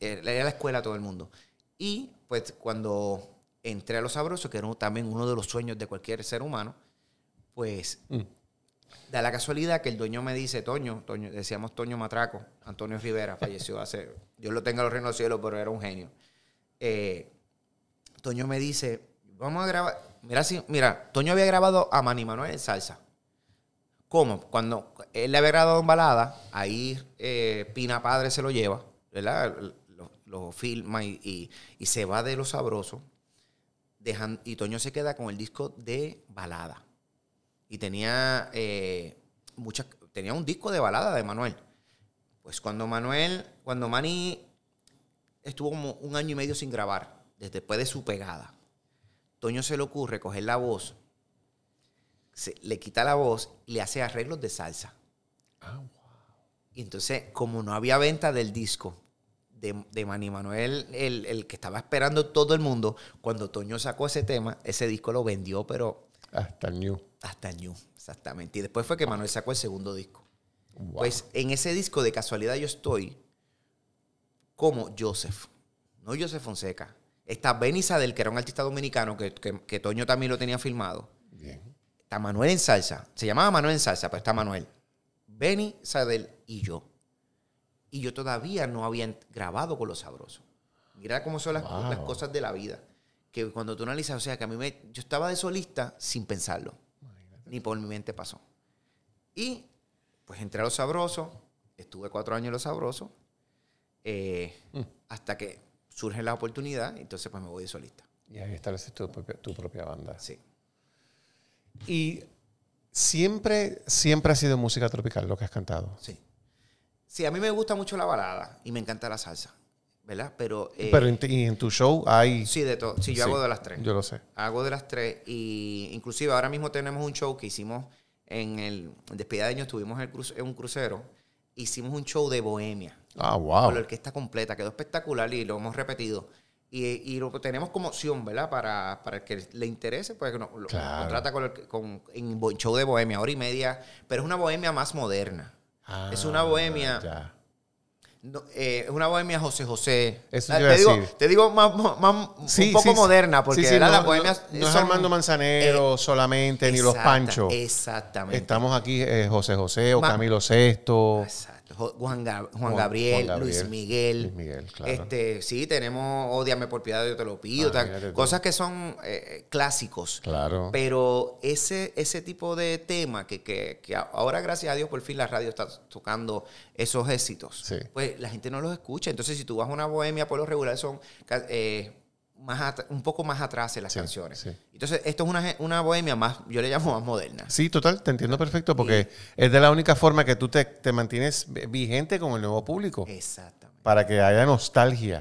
era la escuela a todo el mundo. Y pues cuando entré a los sabrosos, que era también uno de los sueños de cualquier ser humano, pues mm. Da la casualidad que el dueño me dice, Toño, Toño decíamos Toño Matraco, Antonio Rivera, falleció hace, Dios lo tenga los reinos del cielo, pero era un genio. Eh, Toño me dice, vamos a grabar, mira, si, mira, Toño había grabado a Manny Manuel en salsa. ¿Cómo? Cuando él le había grabado en balada, ahí eh, Pina Padre se lo lleva, ¿verdad? Lo, filma y, se va de lo sabroso. Dejan, y Toño se queda con el disco de balada y tenía, eh, muchas, tenía un disco de balada de Manuel. Pues cuando Manuel, cuando Manny estuvo como un año y medio sin grabar, desde después de su pegada, Toño se le ocurre coger la voz, le quita la voz y le hace arreglos de salsa. Ah, y entonces, como no había venta del disco de, de Manny Manuel, el, el, que estaba esperando todo el mundo, cuando Toño sacó ese tema, ese disco lo vendió, pero... Hasta ah, el new. Hasta New, exactamente. Y después fue que Manuel sacó el segundo disco. Pues en ese disco, de casualidad, yo estoy como Joseph, no Joseph Fonseca. Está Benny Sadel, que era un artista dominicano, que, Toño también lo tenía filmado. Está Manuel en salsa. Se llamaba Manuel en salsa, pero está Manuel. Benny Sadel y yo. Y yo todavía no había grabado con Los Sabrosos. Mira cómo son las cosas de la vida. Que cuando tú analizas, o sea, que a mí me. Yo estaba de solista sin pensarlo ni por mi mente pasó. Y pues entré a Los Sabrosos, estuve cuatro años en Los Sabrosos, eh, mm. hasta que surge la oportunidad, entonces pues me voy de solista. Y ahí estableces tu propia, tu propia banda. Sí. Y siempre, siempre ha sido música tropical lo que has cantado. Sí. Sí, a mí me gusta mucho la balada y me encanta la salsa. ¿verdad? Pero, eh, en, tu show hay... Sí, de todo. Sí, yo hago de las tres. Yo lo sé. Hago de las tres y inclusive ahora mismo tenemos un show que hicimos en el en despedida de año, estuvimos en, un crucero, hicimos un show de Bohemia. Ah, wow. Con la orquesta completa, quedó espectacular y lo hemos repetido. Y, y lo tenemos como opción, ¿verdad? Para, para el que le interese, pues no, lo con, el, con en show de Bohemia, hora y media, pero es una Bohemia más moderna. Ah, es una Bohemia es eh, una bohemia José José. Ah, te, digo, más, un poco moderna, porque era no, la bohemia. No, es Armando Manzanero eh, solamente, ni los Panchos. Exactamente. Estamos aquí eh, José José o Camilo VI. Juan, Gabriel, Luis Miguel. Luis Miguel claro. este, sí, tenemos Odiame por piedad, yo te lo pido. Ah, cosas que son eh, clásicos. Claro. Pero ese, ese tipo de tema que, ahora, gracias a Dios, por fin la radio está tocando esos éxitos. Pues la gente no los escucha. Entonces, si tú vas a una bohemia por los regular, son eh, un poco más atrás en las canciones. Entonces, esto es una, una, bohemia más, yo le llamo más moderna. Sí, total, te entiendo perfecto, porque es de la única forma que tú te, mantienes vigente con el nuevo público. Exactamente. Para que haya nostalgia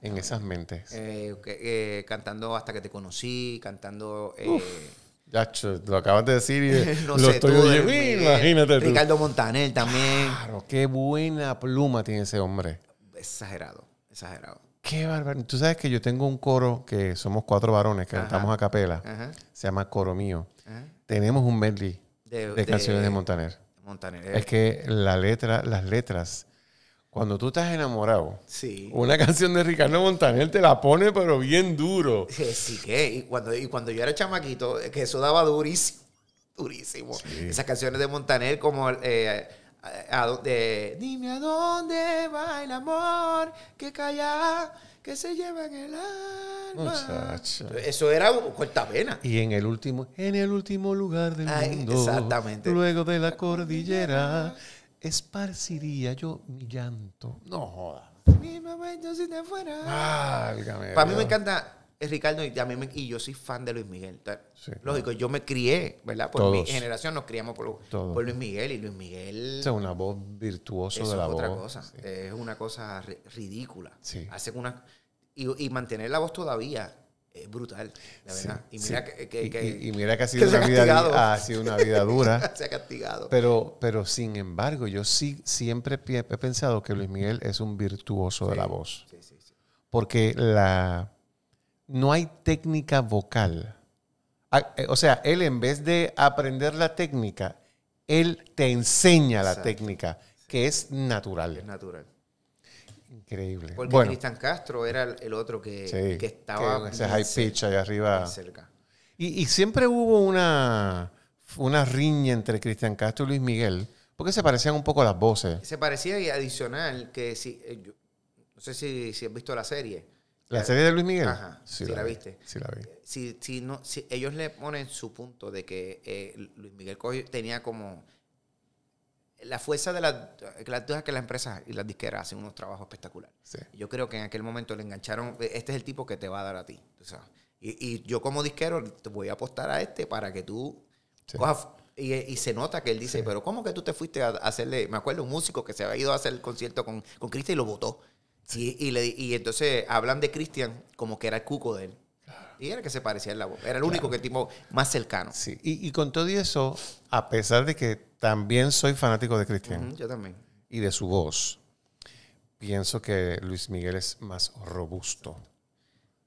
en esas mentes. Eh, eh, cantando Hasta que te conocí, cantando... Eh, ya, lo acabas de decir y sé, estoy Imagínate. Ricardo Montaner también. Claro, qué buena pluma tiene ese hombre. Exagerado, exagerado. Qué bárbaro. Tú sabes que yo tengo un coro que somos cuatro varones que cantamos a capela. Se llama Coro Mío. Tenemos un medley de, canciones de, Montaner. Montaner. Es eh. que la letra, las letras cuando tú estás enamorado, sí. una canción de Ricardo Montaner te la pone, pero bien duro. Sí, que, y cuando, y cuando yo era chamaquito, que eso daba durísimo, durísimo. Esas canciones de Montaner, como eh, dime a dónde va el amor que calla, que se lleva en el alma. Eso era corta pena. Y en el último, en el último lugar del mundo. Exactamente. Luego de la cordillera, esparciría yo mi llanto. No jodas. Mi mamá, yo si te fuera. Para mí me encanta es Ricardo y, y yo soy fan de Luis Miguel. Lógico, yo me crié, ¿verdad? Por mi generación nos criamos por, por, Luis Miguel y Luis Miguel... O una voz virtuosa de la es otra cosa. Es una cosa ridícula. Hace una, y, mantener la voz todavía es brutal, la verdad. y, mira que, ha sido, una vida, ha sido una vida dura. se ha castigado. Pero, pero sin embargo, yo sí siempre he pensado que Luis Miguel es un virtuoso de la voz. Sí, sí, sí. Porque la, no hay técnica vocal. Ah, eh, o sea, él en vez de aprender la técnica, él te enseña la técnica, que es natural. Es natural. Increíble. Porque Cristian Castro era el otro que, estaba. Que ese high pitch allá arriba. Y, siempre hubo una, una riña entre Cristian Castro y Luis Miguel, porque se parecían un poco las voces. Se parecía y adicional que si. Eh, no sé si, si has visto la serie la, serie de Luis Miguel. Ajá, sí, la, viste. la vi. Si, no, si ellos le ponen su punto de que eh, Luis Miguel tenía como la fuerza de las que las empresas y las disqueras hacen unos trabajos espectaculares. Yo creo que en aquel momento le engancharon, este es el tipo que te va a dar a ti. y, yo como disquero te voy a apostar a este para que tú y, se nota que él dice, pero ¿cómo que tú te fuiste a hacerle? Me acuerdo un músico que se había ido a hacer el concierto con, con Cristo y lo votó y, le, y entonces hablan de Cristian, como que era el cuco de él. Y era que se parecía la voz. Era el único que tipo más cercano. Sí, y, con todo eso, a pesar de que también soy fanático de Cristian. yo también. Y de su voz, pienso que Luis Miguel es más robusto.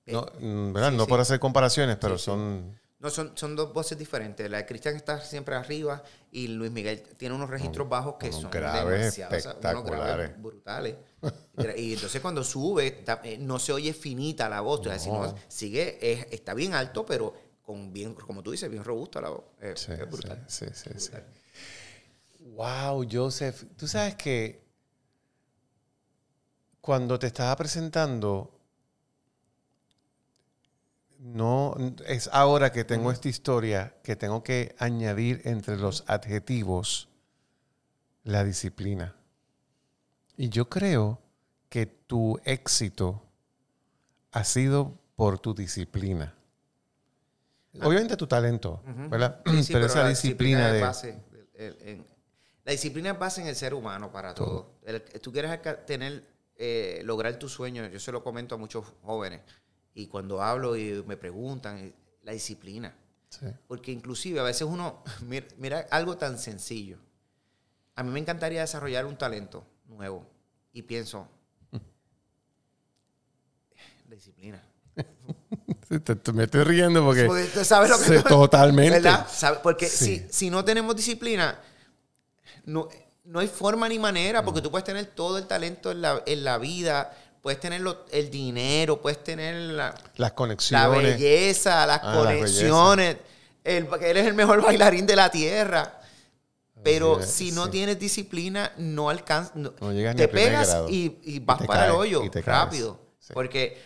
Eh, no, mm, ¿verdad? no por hacer comparaciones, pero son... No, son, son dos voces diferentes. La de Cristian está siempre arriba y Luis Miguel tiene unos registros bajos que son graves, espectaculares. brutales. y entonces cuando sube, eh, no se oye finita la voz. sigue, está bien alto, pero con bien, como tú dices, bien robusta la voz. sí, brutal. Sí, sí, sí. Wow, Joseph. Tú sabes que cuando te estaba presentando, no es ahora que tengo esta historia que tengo que añadir entre los adjetivos la disciplina. Y yo creo que tu éxito ha sido por tu disciplina. Ah. Obviamente tu talento, pero, esa disciplina, de... la disciplina es base en el ser humano para todo. tú quieres tener, eh, lograr tu sueño, yo se lo comento a muchos jóvenes y cuando hablo y me preguntan, eh, la disciplina. Porque inclusive a veces uno, mira, algo tan sencillo. A mí me encantaría desarrollar un talento nuevo y pienso, la disciplina. me estoy riendo porque... ¿sabes lo que totalmente. Porque si, no tenemos disciplina, no, no hay forma ni manera, porque tú puedes tener todo el talento en la, en la vida puedes tener el dinero, puedes tener la, las conexiones, ah, la belleza, las conexiones, él el, el mejor bailarín de la tierra. Pero si no tienes disciplina, no alcanzas. te pegas y, y, vas para el hoyo rápido. Porque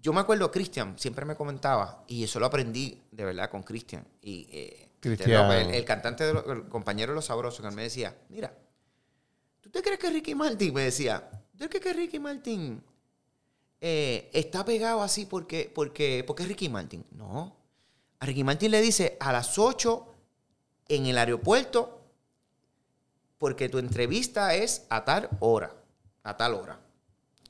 yo me acuerdo, Cristian siempre me comentaba, y eso lo aprendí de verdad con Cristian. Y eh, Cristian. El, cantante, el compañero de Los Sabrosos, que él me decía: Mira, ¿tú te crees que Ricky Martin? Me decía, ¿Tú crees que Ricky Martin eh, está pegado así porque, porque, porque es Ricky Martin. No. A Ricky Martin le dice a las 8 en el aeropuerto porque tu entrevista es a tal hora. A tal hora.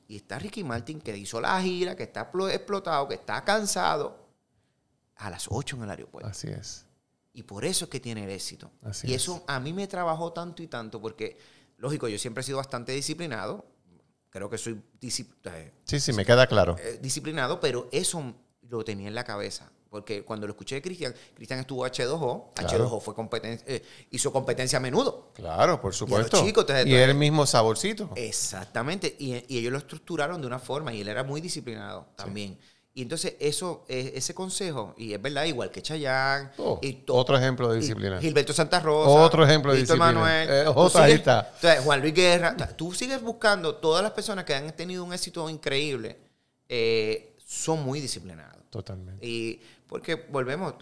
Y está Ricky Martin que hizo la gira, que está explotado, que está cansado. A las 8 en el aeropuerto. Así es. Y por eso es que tiene el éxito. y eso a mí me trabajó tanto y tanto porque, lógico, yo siempre he sido bastante disciplinado creo que soy disciplinado. Eh, sí, sí, me queda claro. Eh, disciplinado, pero eso lo tenía en la cabeza. Porque cuando lo escuché de Cristian, Cristian estuvo H2O, H2O fue competencia, eh, hizo competencia a menudo. Claro, por supuesto. Y, el mismo saborcito. Exactamente. Y, y, ellos lo estructuraron de una forma y él era muy disciplinado también. Y entonces eso, e, ese consejo, y es verdad, igual que Chayán. Oh, y otro ejemplo de disciplina. Gilberto Santa Rosa. Otro ejemplo de disciplina. Manuel. Eh, Juan Luis Guerra. Tú sigues buscando todas las personas que han tenido un éxito increíble, eh, son muy disciplinados. Totalmente. Y porque volvemos,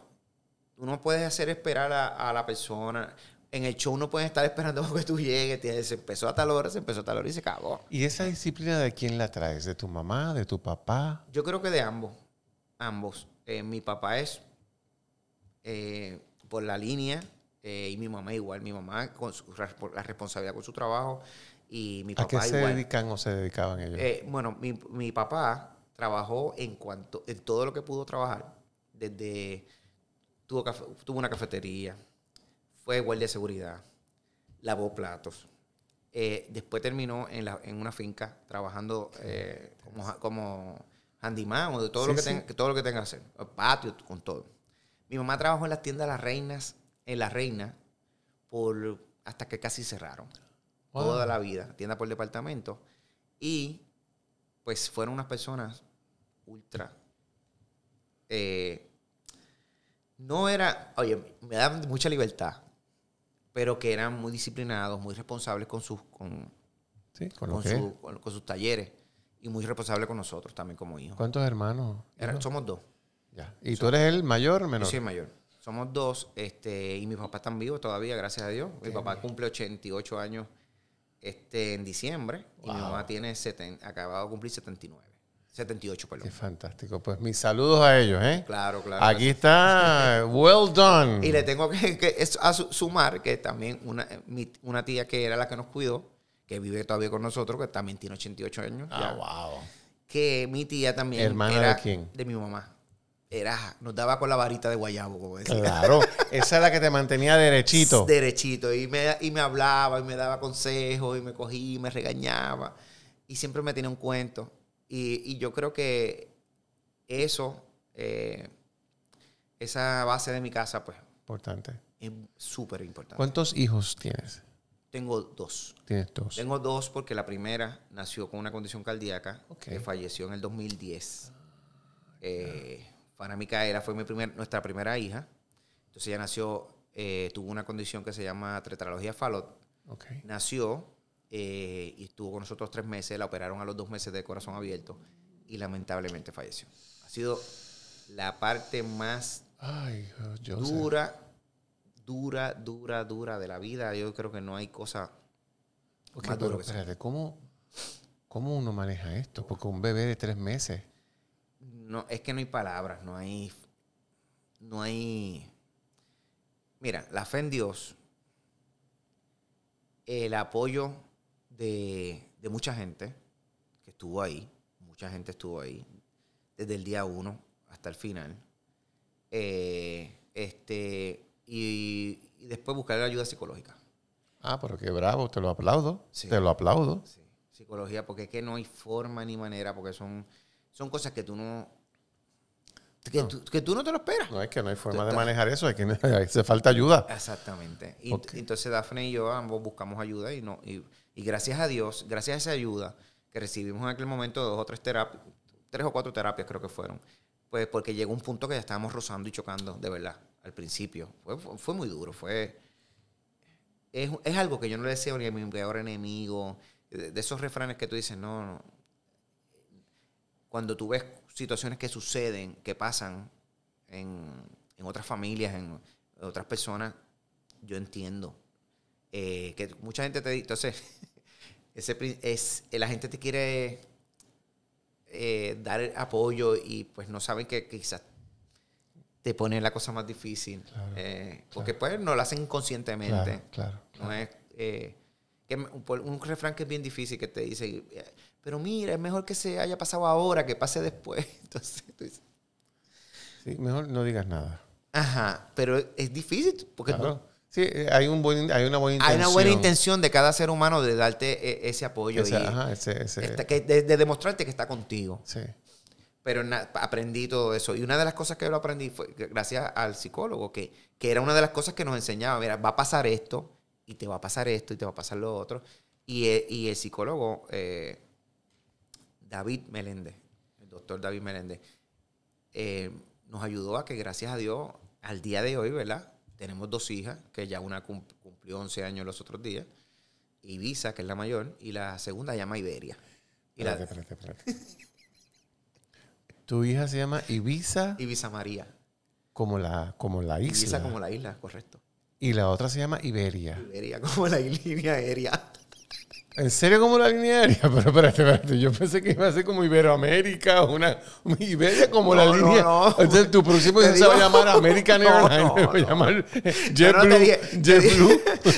tú no puedes hacer esperar a la persona en el show no pueden estar esperando que tú llegues. se empezó a tal hora, se empezó a tal hora y se acabó. ¿Y esa disciplina de quién la traes? ¿De tu mamá? ¿De tu papá? Yo creo que de ambos. Ambos. Eh, mi papá es eh, por la línea eh, y mi mamá igual. Mi mamá con su, la responsabilidad con su trabajo y mi papá ¿A qué se dedican o se dedicaban ellos? bueno, mi, mi, papá trabajó en, cuanto, en todo lo que pudo trabajar. Desde... Tuvo, tuvo una cafetería, fue guardia de seguridad, lavó platos. Eh, después terminó en, la, en, una finca trabajando eh, como, como handyman o de todo, lo que tenga, todo lo que tenga hacer, patio, con todo. Mi mamá trabajó en las tiendas Las Reinas, en La Reina, por, hasta que casi cerraron. Toda la vida, tienda por departamento. Y pues fueron unas personas ultra. Eh, no era, oye, me dan mucha libertad, pero que eran muy disciplinados, muy responsables con sus, con, con, sus talleres y muy responsables con nosotros también como hijos. ¿Cuántos hermanos? somos dos. ¿Y tú eres el mayor o menor? Sí, soy el mayor. Somos dos, este, y mis papás están vivos todavía, gracias a Dios. Mi papá cumple 88 años este, en diciembre y mi mamá tiene 70, acabado de cumplir 79. 78, perdón. Qué fantástico. Pues mis saludos a ellos, ¿eh? Claro, claro. Aquí está. Well done. Y le tengo que, sumar que también eh, una, tía que era la que nos cuidó, que vive todavía con nosotros, que también tiene 88 años. Ah, wow. Que mi tía también. ¿Hermana era de De mi mamá era, nos daba con la varita de guayabo, como decía. Claro, esa es la que te mantenía derechito. derechito, y me, y me hablaba, y me daba consejos, y me cogía y me regañaba, y siempre me tenía un cuento. Y, yo creo que eso, eh, esa base de mi casa, pues... Importante. Es súper importante. ¿Cuántos hijos tienes? Tengo dos. Tienes dos. Tengo dos porque la primera nació con una condición cardíaca que falleció en el 2010. Eh, para Micaela fue mi nuestra primera hija. Entonces ella nació, eh, tuvo una condición que se llama tetralogía Fallot. Nació eh, y estuvo con nosotros tres meses, la operaron a los dos meses de corazón abierto y lamentablemente falleció. Ha sido la parte más dura, dura, dura, dura de la vida. Yo creo que no hay cosa ¿cómo, ¿cómo uno maneja esto? Porque un bebé de tres meses... No, es que no hay palabras, no hay... No hay... Mira, la fe en Dios, el apoyo de, de mucha gente que estuvo ahí, mucha gente estuvo ahí, desde el día uno hasta el final. Eh, este, y, después buscar la ayuda psicológica. Ah, pero qué bravo, te lo aplaudo. Te lo aplaudo. Sí. Psicología, porque es que no hay forma ni manera, porque son, son cosas que tú no. Que, Tú, que tú, no te lo esperas. No, es que no hay forma de manejar eso, es que hace falta ayuda. Exactamente. Y entonces Dafne y yo ambos buscamos ayuda y no. Y gracias a Dios, gracias a esa ayuda que recibimos en aquel momento, dos o tres terapias, tres o cuatro terapias creo que fueron, pues porque llegó un punto que ya estábamos rozando y chocando, de verdad, al principio. Fue, muy duro, fue... Es, algo que yo no le deseo ni a mi peor enemigo, de, esos refranes que tú dices, no, no. Cuando tú ves situaciones que suceden, que pasan en, otras familias, en, otras personas, yo entiendo. Eh, que mucha gente te dice, entonces, Ese, es, eh, la gente te quiere eh, dar apoyo y pues no saben que, quizás te pone la cosa más difícil. Eh, porque pues no lo hacen inconscientemente. Claro, no es... un, refrán que es bien difícil que te dice, pero mira, es mejor que se haya pasado ahora que pase después. sí, mejor no digas nada. Ajá, pero es difícil porque Sí, eh, hay, un una buena intención. Hay una buena intención de cada ser humano de darte eh, ese apoyo. de, demostrarte que está contigo. Pero aprendí todo eso. Y una de las cosas que yo aprendí fue gracias al psicólogo, que, que era una de las cosas que nos enseñaba. Mira, va a pasar esto, y te va a pasar esto, y te va a pasar lo otro. Y, eh, el psicólogo, David Meléndez, el doctor David Meléndez, nos ayudó a que gracias a Dios, al día de hoy, ¿verdad? Tenemos dos hijas, que ya una cumplió 11 años los otros días. Ibiza, que es la mayor, y la segunda se llama Iberia. espérate, espérate, espérate. tu hija se llama Ibiza. Ibiza María. Como la, como la isla. Ibiza como la isla, correcto. Y la otra se llama Iberia. Iberia, como la isla aérea. ¿En serio como la línea aérea? Pero espérate, espérate. Yo pensé que iba a ser como Iberoamérica o una, Iberia como la línea. No, no. Entonces tu próximo se va a llamar American Airlines. No, va a llamar JetBlue. Te,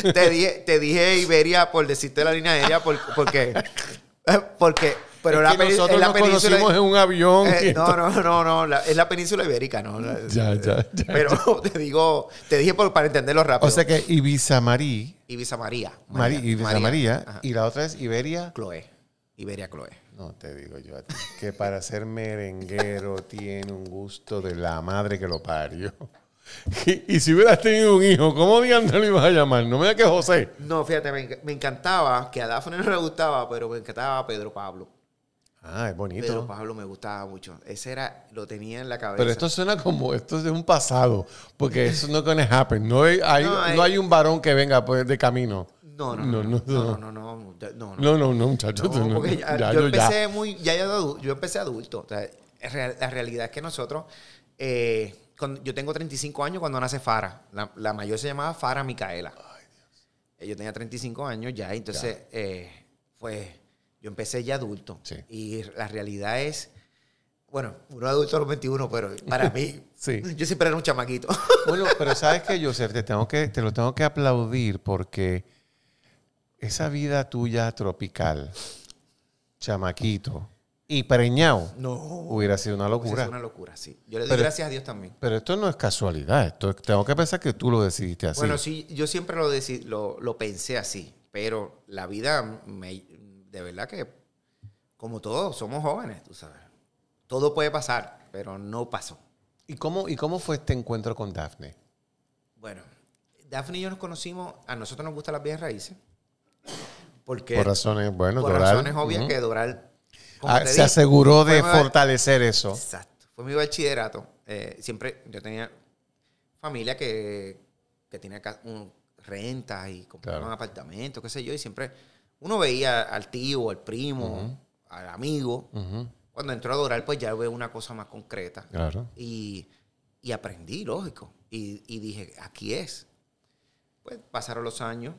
te, te, dije, te, dije Iberia por decirte la línea aérea porque, eh, porque pero la, nosotros la conocimos en un avión. Eh, no, no, no, no, es la península ibérica, ¿no? ya, ya, eh, Pero te digo, te dije por, para entenderlo rápido. O sea que Ibiza Marí. Ibiza María. María Ibiza María. y la otra es Iberia. Chloe. Iberia Chloe. No te digo yo a ti, que para ser merenguero tiene un gusto de la madre que lo parió. Y, si hubieras tenido un hijo, ¿cómo diantre lo ibas a llamar? No me digas que José. No, fíjate, me, encantaba, que a Dafne no le gustaba, pero me encantaba Pedro Pablo. Ah, es bonito. Pablo me gustaba mucho. Ese era, lo tenía en la cabeza. Pero esto suena como, esto es de un pasado, porque eso no gonna happen. No hay, no, hay, eh, un varón que venga pues, de camino. No, no, no, no, no, no, no, no, no, muchachos. yo, empecé muy, ya yo, yo empecé adulto. la realidad es que nosotros, eh, yo tengo 35 años cuando nace Fara. La, mayor se llamaba Fara Micaela. Ay, Dios. Eh, yo tenía 35 años ya, entonces, eh, pues yo empecé ya adulto. Y la realidad es, bueno, uno adulto a los 21, pero para mí, sí. yo siempre era un chamaquito. bueno, pero sabes que, Joseph, te, tengo que, te lo tengo que aplaudir porque esa vida tuya tropical, chamaquito y preñado, no, hubiera sido una locura. Hubiera sido una locura, sí. Yo le doy gracias a Dios también. Pero esto no es casualidad. Esto, tengo que pensar que tú lo decidiste así. Bueno, sí, yo siempre lo, lo, lo pensé así pero la vida me, de verdad que, como todos, somos jóvenes, tú sabes. Todo puede pasar, pero no pasó. ¿Y cómo, y cómo fue este encuentro con Daphne? Bueno, Daphne y yo nos conocimos, a nosotros nos gustan las viejas raíces. Porque por razones, bueno, por razones obvias que Doral ah, se aseguró de fortalecer eso. Exacto. Fue mi bachillerato. Eh, siempre yo tenía familia que, que tenía rentas y compraban un apartamentos, qué sé yo, y siempre uno veía al tío, al primo, al amigo. Cuando entró a adorar, pues ya veo una cosa más concreta. Claro. Y, aprendí, lógico. Y, dije, aquí es. Pues pasaron los años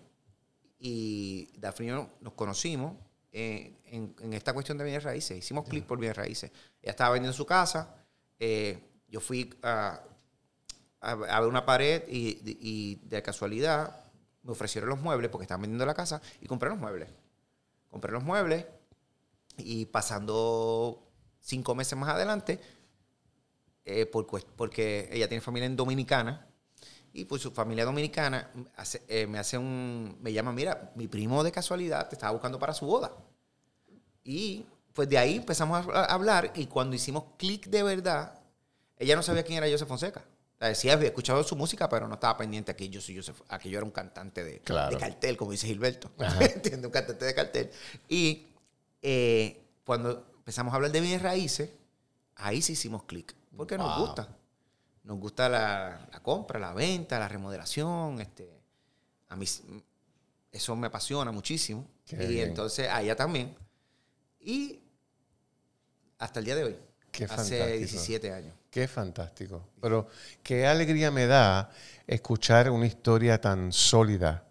y yo nos conocimos eh, en, esta cuestión de bienes raíces. Hicimos clic por bienes raíces. Ella estaba vendiendo su casa. Eh, yo fui a, ver una pared y, y de casualidad me ofrecieron los muebles porque estaban vendiendo la casa y compré los muebles. Compré los muebles y pasando cinco meses más adelante, eh, porque ella tiene familia en Dominicana y pues su familia dominicana eh, me hace un, me llama, mira, mi primo de casualidad te estaba buscando para su boda. Y pues de ahí empezamos a hablar y cuando hicimos clic de verdad, ella no sabía quién era José Fonseca decía, había escuchado su música, pero no estaba pendiente aquí. Yo soy Joseph, yo era un cantante de, cartel, como dice Gilberto. un cantante de cartel. Y eh, cuando empezamos a hablar de mis raíces, ahí sí hicimos clic. Porque nos gusta. Nos gusta la, compra, la venta, la remodelación. Este, a mí eso me apasiona muchísimo. y entonces a ella también. Y hasta el día de hoy. hace 17 años. Qué fantástico. Pero qué alegría me da escuchar una historia tan sólida,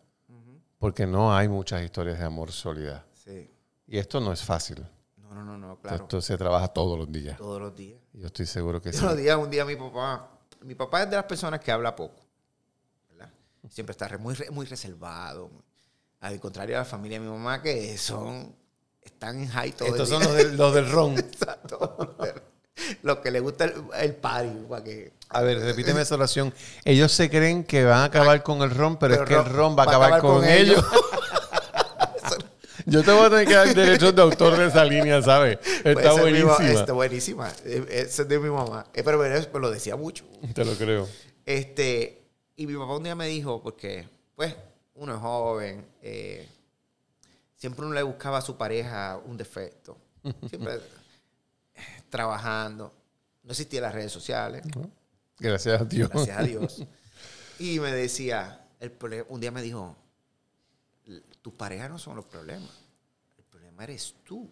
porque no hay muchas historias de amor sólida. Sí. Y esto no es fácil. No, no, no, claro. Esto se trabaja todos los días. Todos los días. Yo estoy seguro que sí. Todos los días, un día mi papá, mi papá es de las personas que habla poco, ¿verdad? Siempre está muy, muy reservado. Al contrario de la familia de mi mamá, que son, están en high todo Estos el día. son los del, los del ron. Exacto. los que le gusta el, party. Para que... A ver, repíteme esa oración. Ellos se creen que van a acabar con el ron, pero, es que el ron va a acabar, con, ellos. Yo te voy a tener que dar derechos de autor de esa línea, ¿sabes? Pues está buenísima. está buenísima. E, esa es de mi mamá. Eh, pero, pues lo decía mucho. Te lo creo. Este, y mi papá un día me dijo, porque, pues, uno es joven, eh, siempre uno le buscaba a su pareja un defecto. Siempre trabajando. No existía las redes sociales. Gracias a Dios. Gracias a Dios. Y me decía, un día me dijo, tus parejas no son los problemas. El problema eres tú.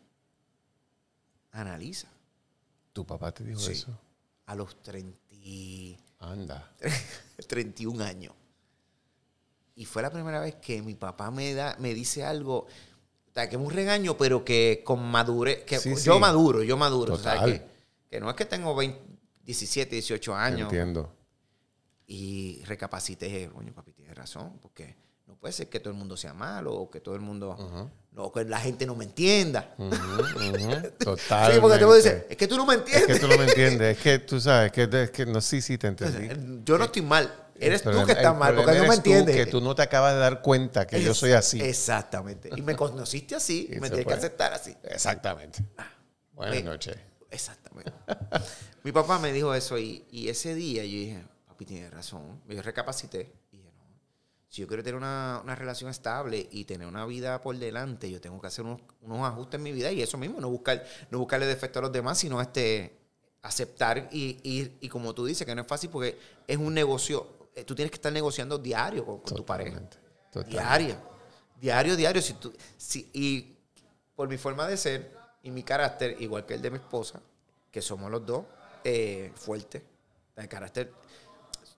Analiza. ¿Tu papá te dijo eso? A los 30... Anda. 31 años. Y fue la primera vez que mi papá me, da, me dice algo que es un regaño, pero que con madurez, yo maduro, yo maduro, o que, no es que tengo 17, 18 años. Entiendo. Y recapacité, coño, papi, tienes razón, porque no puede ser que todo el mundo sea malo o que todo el mundo, O que la gente no me entienda. es que tú no me entiendes. Es que tú no me entiendes, es que tú sabes, que, no, sí, sí, te entendí. yo no estoy mal, Eres tú que estás mal, porque no me entiendes. Tú, que tú no te acabas de dar cuenta que yo soy así. Exactamente. Y me conociste así, y me tienes que aceptar así. Exactamente. Ah, Buenas noches. Exactamente. Mi papá me dijo eso y, ese día yo dije, papi tiene razón. Yo recapacité y dije, no, si yo quiero tener una, relación estable y tener una vida por delante, yo tengo que hacer unos, ajustes en mi vida y eso mismo, no, buscar, no buscarle defecto a los demás, sino este, aceptar y, y, y como tú dices, que no es fácil porque es un negocio eh, tú tienes que estar negociando diario con, tu pareja. Diario. Diario, diario. Si tú, si, y por mi forma de ser y mi carácter, igual que el de mi esposa, que somos los dos eh, fuertes, de carácter,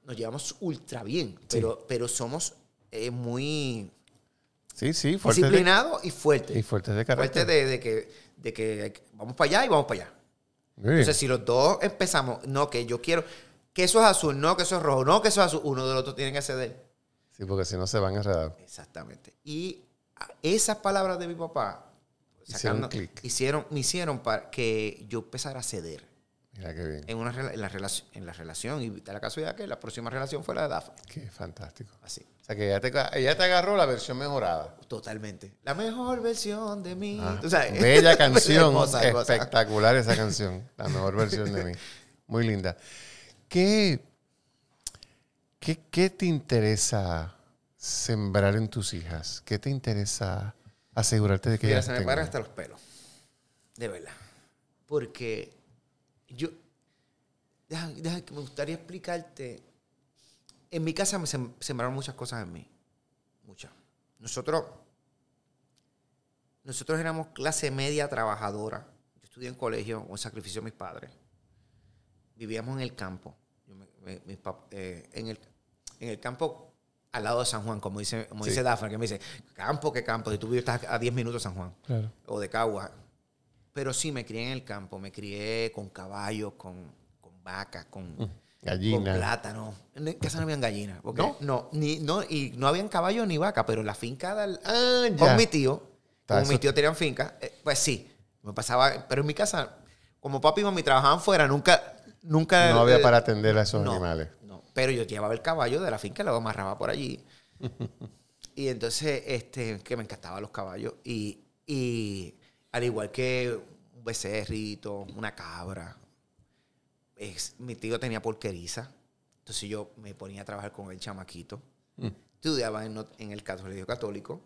nos llevamos ultra bien, pero, pero somos eh, muy sí, sí, disciplinados y fuertes. Y fuertes de carácter. Fuertes que, de que vamos para allá y vamos para allá. Entonces, si los dos empezamos, no, que yo quiero que eso es azul, no, que eso es rojo, no, que eso es azul. Uno del otro tienen que ceder. Sí, porque si no se van a enredar. Exactamente. Y esas palabras de mi papá hicieron, me hicieron para que yo empezara a ceder. Mira qué bien. En, una, la, en la relación, y tal la casualidad que la próxima relación fue la de Dafa. Qué fantástico. Así. O sea, que ella te, agarró la versión mejorada. Totalmente. La mejor versión de mí. Ah, bella canción. espectacular esa canción. La mejor versión de mí. Muy linda. ¿Qué, qué, te interesa sembrar en tus hijas? ¿Qué te interesa asegurarte de que ya se me paran hasta los pelos. De verdad. Porque yo. Deja, deja, me gustaría explicarte. En mi casa me sembraron muchas cosas en mí. Muchas. Nosotros. Nosotros éramos clase media trabajadora. Yo estudié en colegio, con sacrificio de mis padres. Vivíamos en el campo. Eh, en, el, en el campo al lado de San Juan, como dice, como dice Dafne, que me dice, campo, que campo, si tú vives a 10 minutos de San Juan o de Cagua. Pero sí, me crié en el campo, me crié con caballos, con, con vacas, con, mm, con plátano. En casa no habían gallinas. ¿No? No, ni, no, y no habían caballos ni vaca, pero la finca del, ah, con mi tío, con mi tío tenían finca, eh, pues sí, me pasaba, pero en mi casa, como papi y mami trabajaban fuera, nunca, Nunca. No había para atender a esos animales. pero yo llevaba el caballo de la finca, lo amarraba por allí. y entonces, este, que me encantaban los caballos. Y, al igual que un becerrito, una cabra, es, mi tío tenía porqueriza. Entonces yo me ponía a trabajar con el chamaquito. Mm. Estudiaba en, el colegio católico.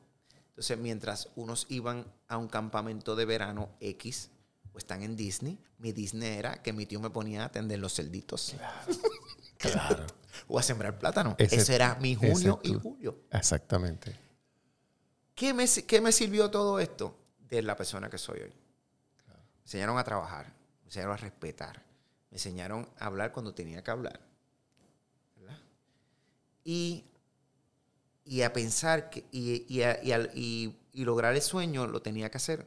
Entonces, mientras unos iban a un campamento de verano X, o están en Disney. Mi Disney era que mi tío me ponía a atender los celditos, Claro. o a sembrar plátano. Ese, era mi junio y julio. Exactamente. ¿Qué me, me sirvió todo esto? De la persona que soy hoy. Me enseñaron a trabajar, me enseñaron a respetar, me enseñaron a hablar cuando tenía que hablar. ¿verdad? Y, a pensar que, y, y lograr el sueño lo tenía que hacer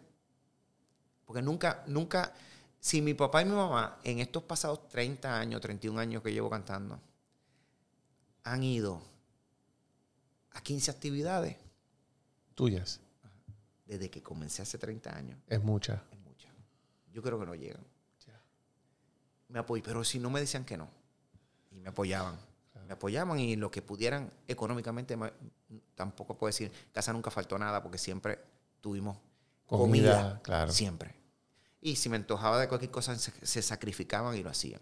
porque nunca, nunca, si mi papá y mi mamá en estos pasados 30 años, 31 años que llevo cantando, han ido a 15 actividades. Tuyas. Desde que comencé hace 30 años. Es mucha. Es mucha. Yo creo que no llegan. Me apoyé, pero si no me decían que no. Y me apoyaban. Me apoyaban y lo que pudieran económicamente, tampoco puedo decir, casa nunca faltó nada porque siempre tuvimos comida, claro. siempre. Y si me antojaba de cualquier cosa, se, sacrificaban y lo hacían.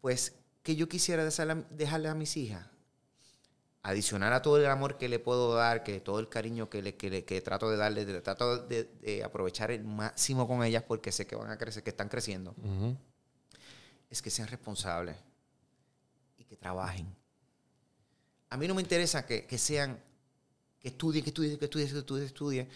Pues, que yo quisiera dejarle a mis hijas? Adicionar a todo el amor que le puedo dar, que todo el cariño que, le, trato de darle, trato de, aprovechar el máximo con ellas porque sé que van a crecer, que están creciendo, es que sean responsables y que trabajen. A mí no me interesa que, sean, que estudien, que estudien, que estudien, que estudien, que estudien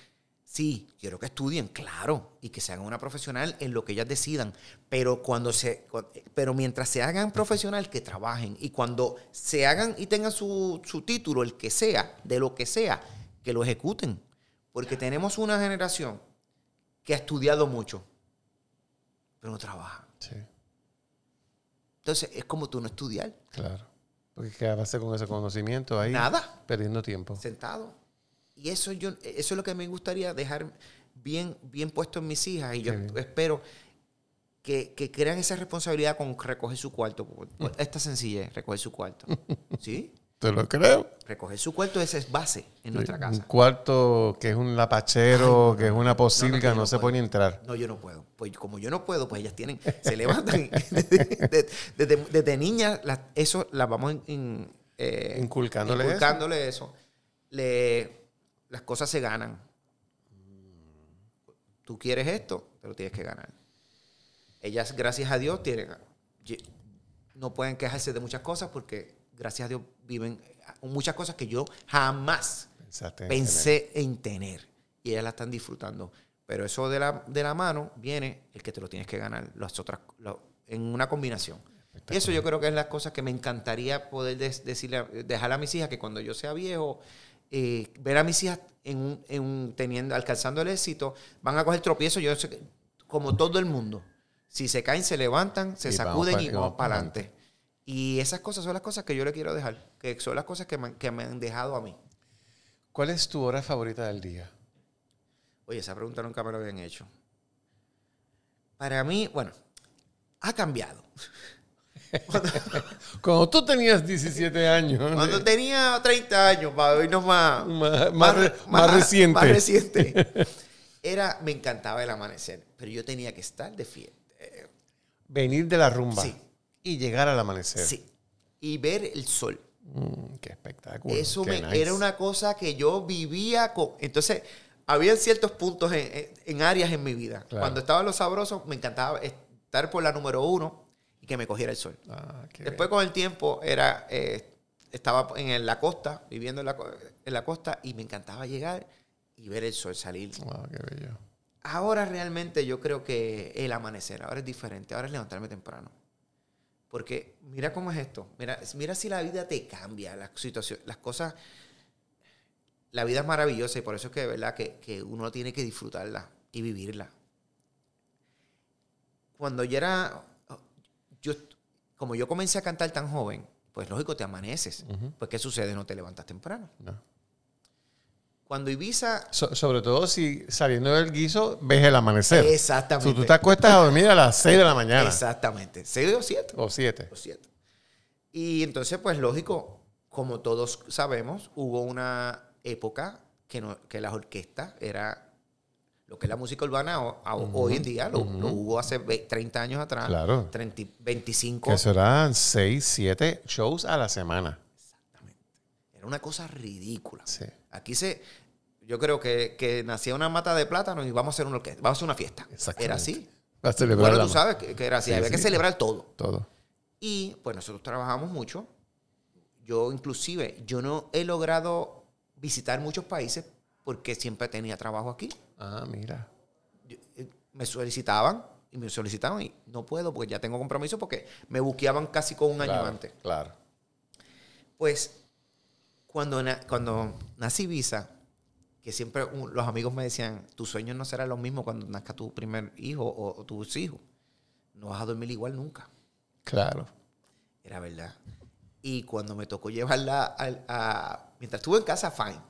Sí, quiero que estudien, claro, y que se hagan una profesional en lo que ellas decidan, pero cuando se pero mientras se hagan profesional que trabajen y cuando se hagan y tengan su, título el que sea, de lo que sea, que lo ejecuten, porque tenemos una generación que ha estudiado mucho, pero no trabaja. Sí. Entonces, es como tú no estudiar. Claro. Porque ¿qué con ese conocimiento ahí? Nada. Perdiendo tiempo. Sentado. Y eso, yo, eso es lo que me gustaría dejar bien, bien puesto en mis hijas. Y yo espero que, crean esa responsabilidad con recoger su cuarto. Mm. Esta sencilla recoger su cuarto. ¿Sí? Te lo creo. Recoger su cuarto esa es base en nuestra casa. Un cuarto que es un lapachero, que es una posilga, no, se puede ni entrar. No, yo no puedo. Pues como yo no puedo, pues ellas tienen, se levantan. desde, desde, niñas, eso las vamos eh, inculcándole, eso. Le, las cosas se ganan. Tú quieres esto, te lo tienes que ganar. Ellas, gracias a Dios, tienen, no pueden quejarse de muchas cosas porque, gracias a Dios, viven eh, muchas cosas que yo jamás pensé en tener. Y ellas la están disfrutando. Pero eso de la, de la mano viene el que te lo tienes que ganar las otras, en una combinación. Y eso yo creo que es las cosas que me encantaría poder decirle, dejar a mis hijas que cuando yo sea viejo, eh, ver a mis hijas teniendo, alcanzando el éxito, van a coger tropiezos, yo sé, como todo el mundo. Si se caen, se levantan, se sacuden y van para adelante. Y esas cosas son las cosas que yo le quiero dejar, que son las cosas que me, que me han dejado a mí. ¿Cuál es tu hora favorita del día? Oye, esa pregunta nunca me la habían hecho. Para mí, bueno, ha cambiado. Cuando, tú tenías 17 años. Cuando eh. tenía 30 años, para hoy más, más, reciente. Era, me encantaba el amanecer, pero yo tenía que estar de fiesta. Venir de la rumba. Y llegar al amanecer. Sí. Y ver el sol. Mm, qué espectáculo. Eso era una cosa que yo vivía con. Entonces, había ciertos puntos en, áreas en mi vida. Cuando estaba en Los Sabrosos, me encantaba estar por la número uno y que me cogiera el sol. Ah, Después con el tiempo era, eh, estaba en la costa, viviendo en la, costa y me encantaba llegar y ver el sol salir. Ah, qué bello. Ahora realmente yo creo que el amanecer, ahora es diferente, ahora es levantarme temprano. Porque mira cómo es esto, mira, si la vida te cambia, las situaciones, las cosas, la vida es maravillosa y por eso es que de verdad que, que uno tiene que disfrutarla y vivirla. Cuando yo era yo, como yo comencé a cantar tan joven, pues lógico, te amaneces. Pues ¿qué sucede? No te levantas temprano. Cuando Ibiza... sobre todo si saliendo del guiso ves el amanecer. Exactamente. Si tú te acuestas a dormir a las 6 de la mañana. Exactamente. 6 o 7. O 7. O 7. Y entonces, pues lógico, como todos sabemos, hubo una época que, que las orquestas era lo que es la música urbana hoy en día, lo, hubo hace 30 años atrás, claro. 30, 25. Que serán 6, 7 shows a la semana. Exactamente. Era una cosa ridícula. Sí. Aquí se, yo creo que, que, nacía una mata de plátano y vamos a hacer una orquesta, vamos a hacer una fiesta. Era así. bueno, tú sabes que, era así, había que celebrar todo. Todo. Y pues nosotros trabajamos mucho. Yo inclusive, yo no he logrado visitar muchos países porque siempre tenía trabajo aquí. Ah, mira. Eh, me solicitaban y me solicitaban y no puedo porque ya tengo compromiso porque me buqueaban casi con un año antes. Claro. Pues cuando, cuando nací Visa, que siempre los amigos me decían, tu sueño no será lo mismo cuando nazca tu primer hijo o, tus hijos. No vas a dormir igual nunca. Claro. Era verdad. Y cuando me tocó llevarla mientras estuve en casa, fine.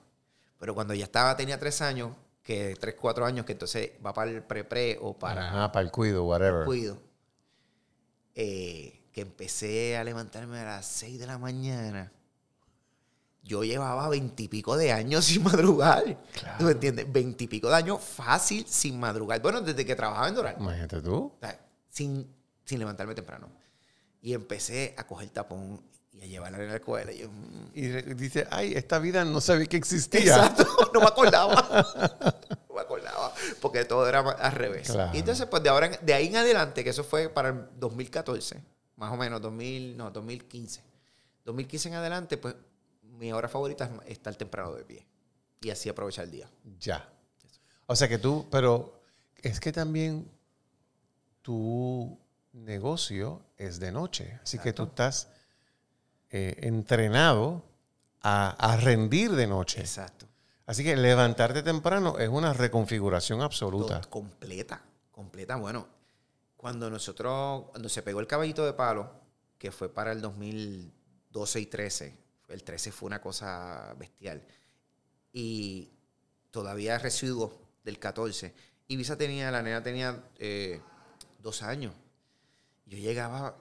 Pero cuando ya estaba, tenía tres años, que 3, 4 años, que entonces va para el pre-pre o para... Ajá, para el cuido, whatever. El cuido. Eh, que empecé a levantarme a las 6 de la mañana. Yo llevaba veintipico de años sin madrugar. Claro. ¿Tú me entiendes? Veintipico de años fácil sin madrugar. Bueno, desde que trabajaba en Doral. Imagínate tú. sin, sin levantarme temprano. Y empecé a coger tapón y a llevarla en la escuela. Y, mm. dice, ay, esta vida no sabía que existía. Exacto, no me acordaba. no me acordaba, porque todo era al revés. Y entonces, pues de, ahora, de ahí en adelante, que eso fue para el 2014, más o menos, 2000, no, 2015. 2015 en adelante, pues mi hora favorita es estar temprano de pie y así aprovechar el día. Ya. O sea que tú, pero es que también tu negocio es de noche, así que tú estás eh, entrenado a, rendir de noche. Exacto. Así que levantarte temprano es una reconfiguración absoluta. completa, completa. Bueno, cuando nosotros, cuando se pegó el caballito de palo, que fue para el 2012 y 13, el 13 fue una cosa bestial. Y todavía residuo del 14. Ibiza tenía, la nena tenía eh, dos años. Yo llegaba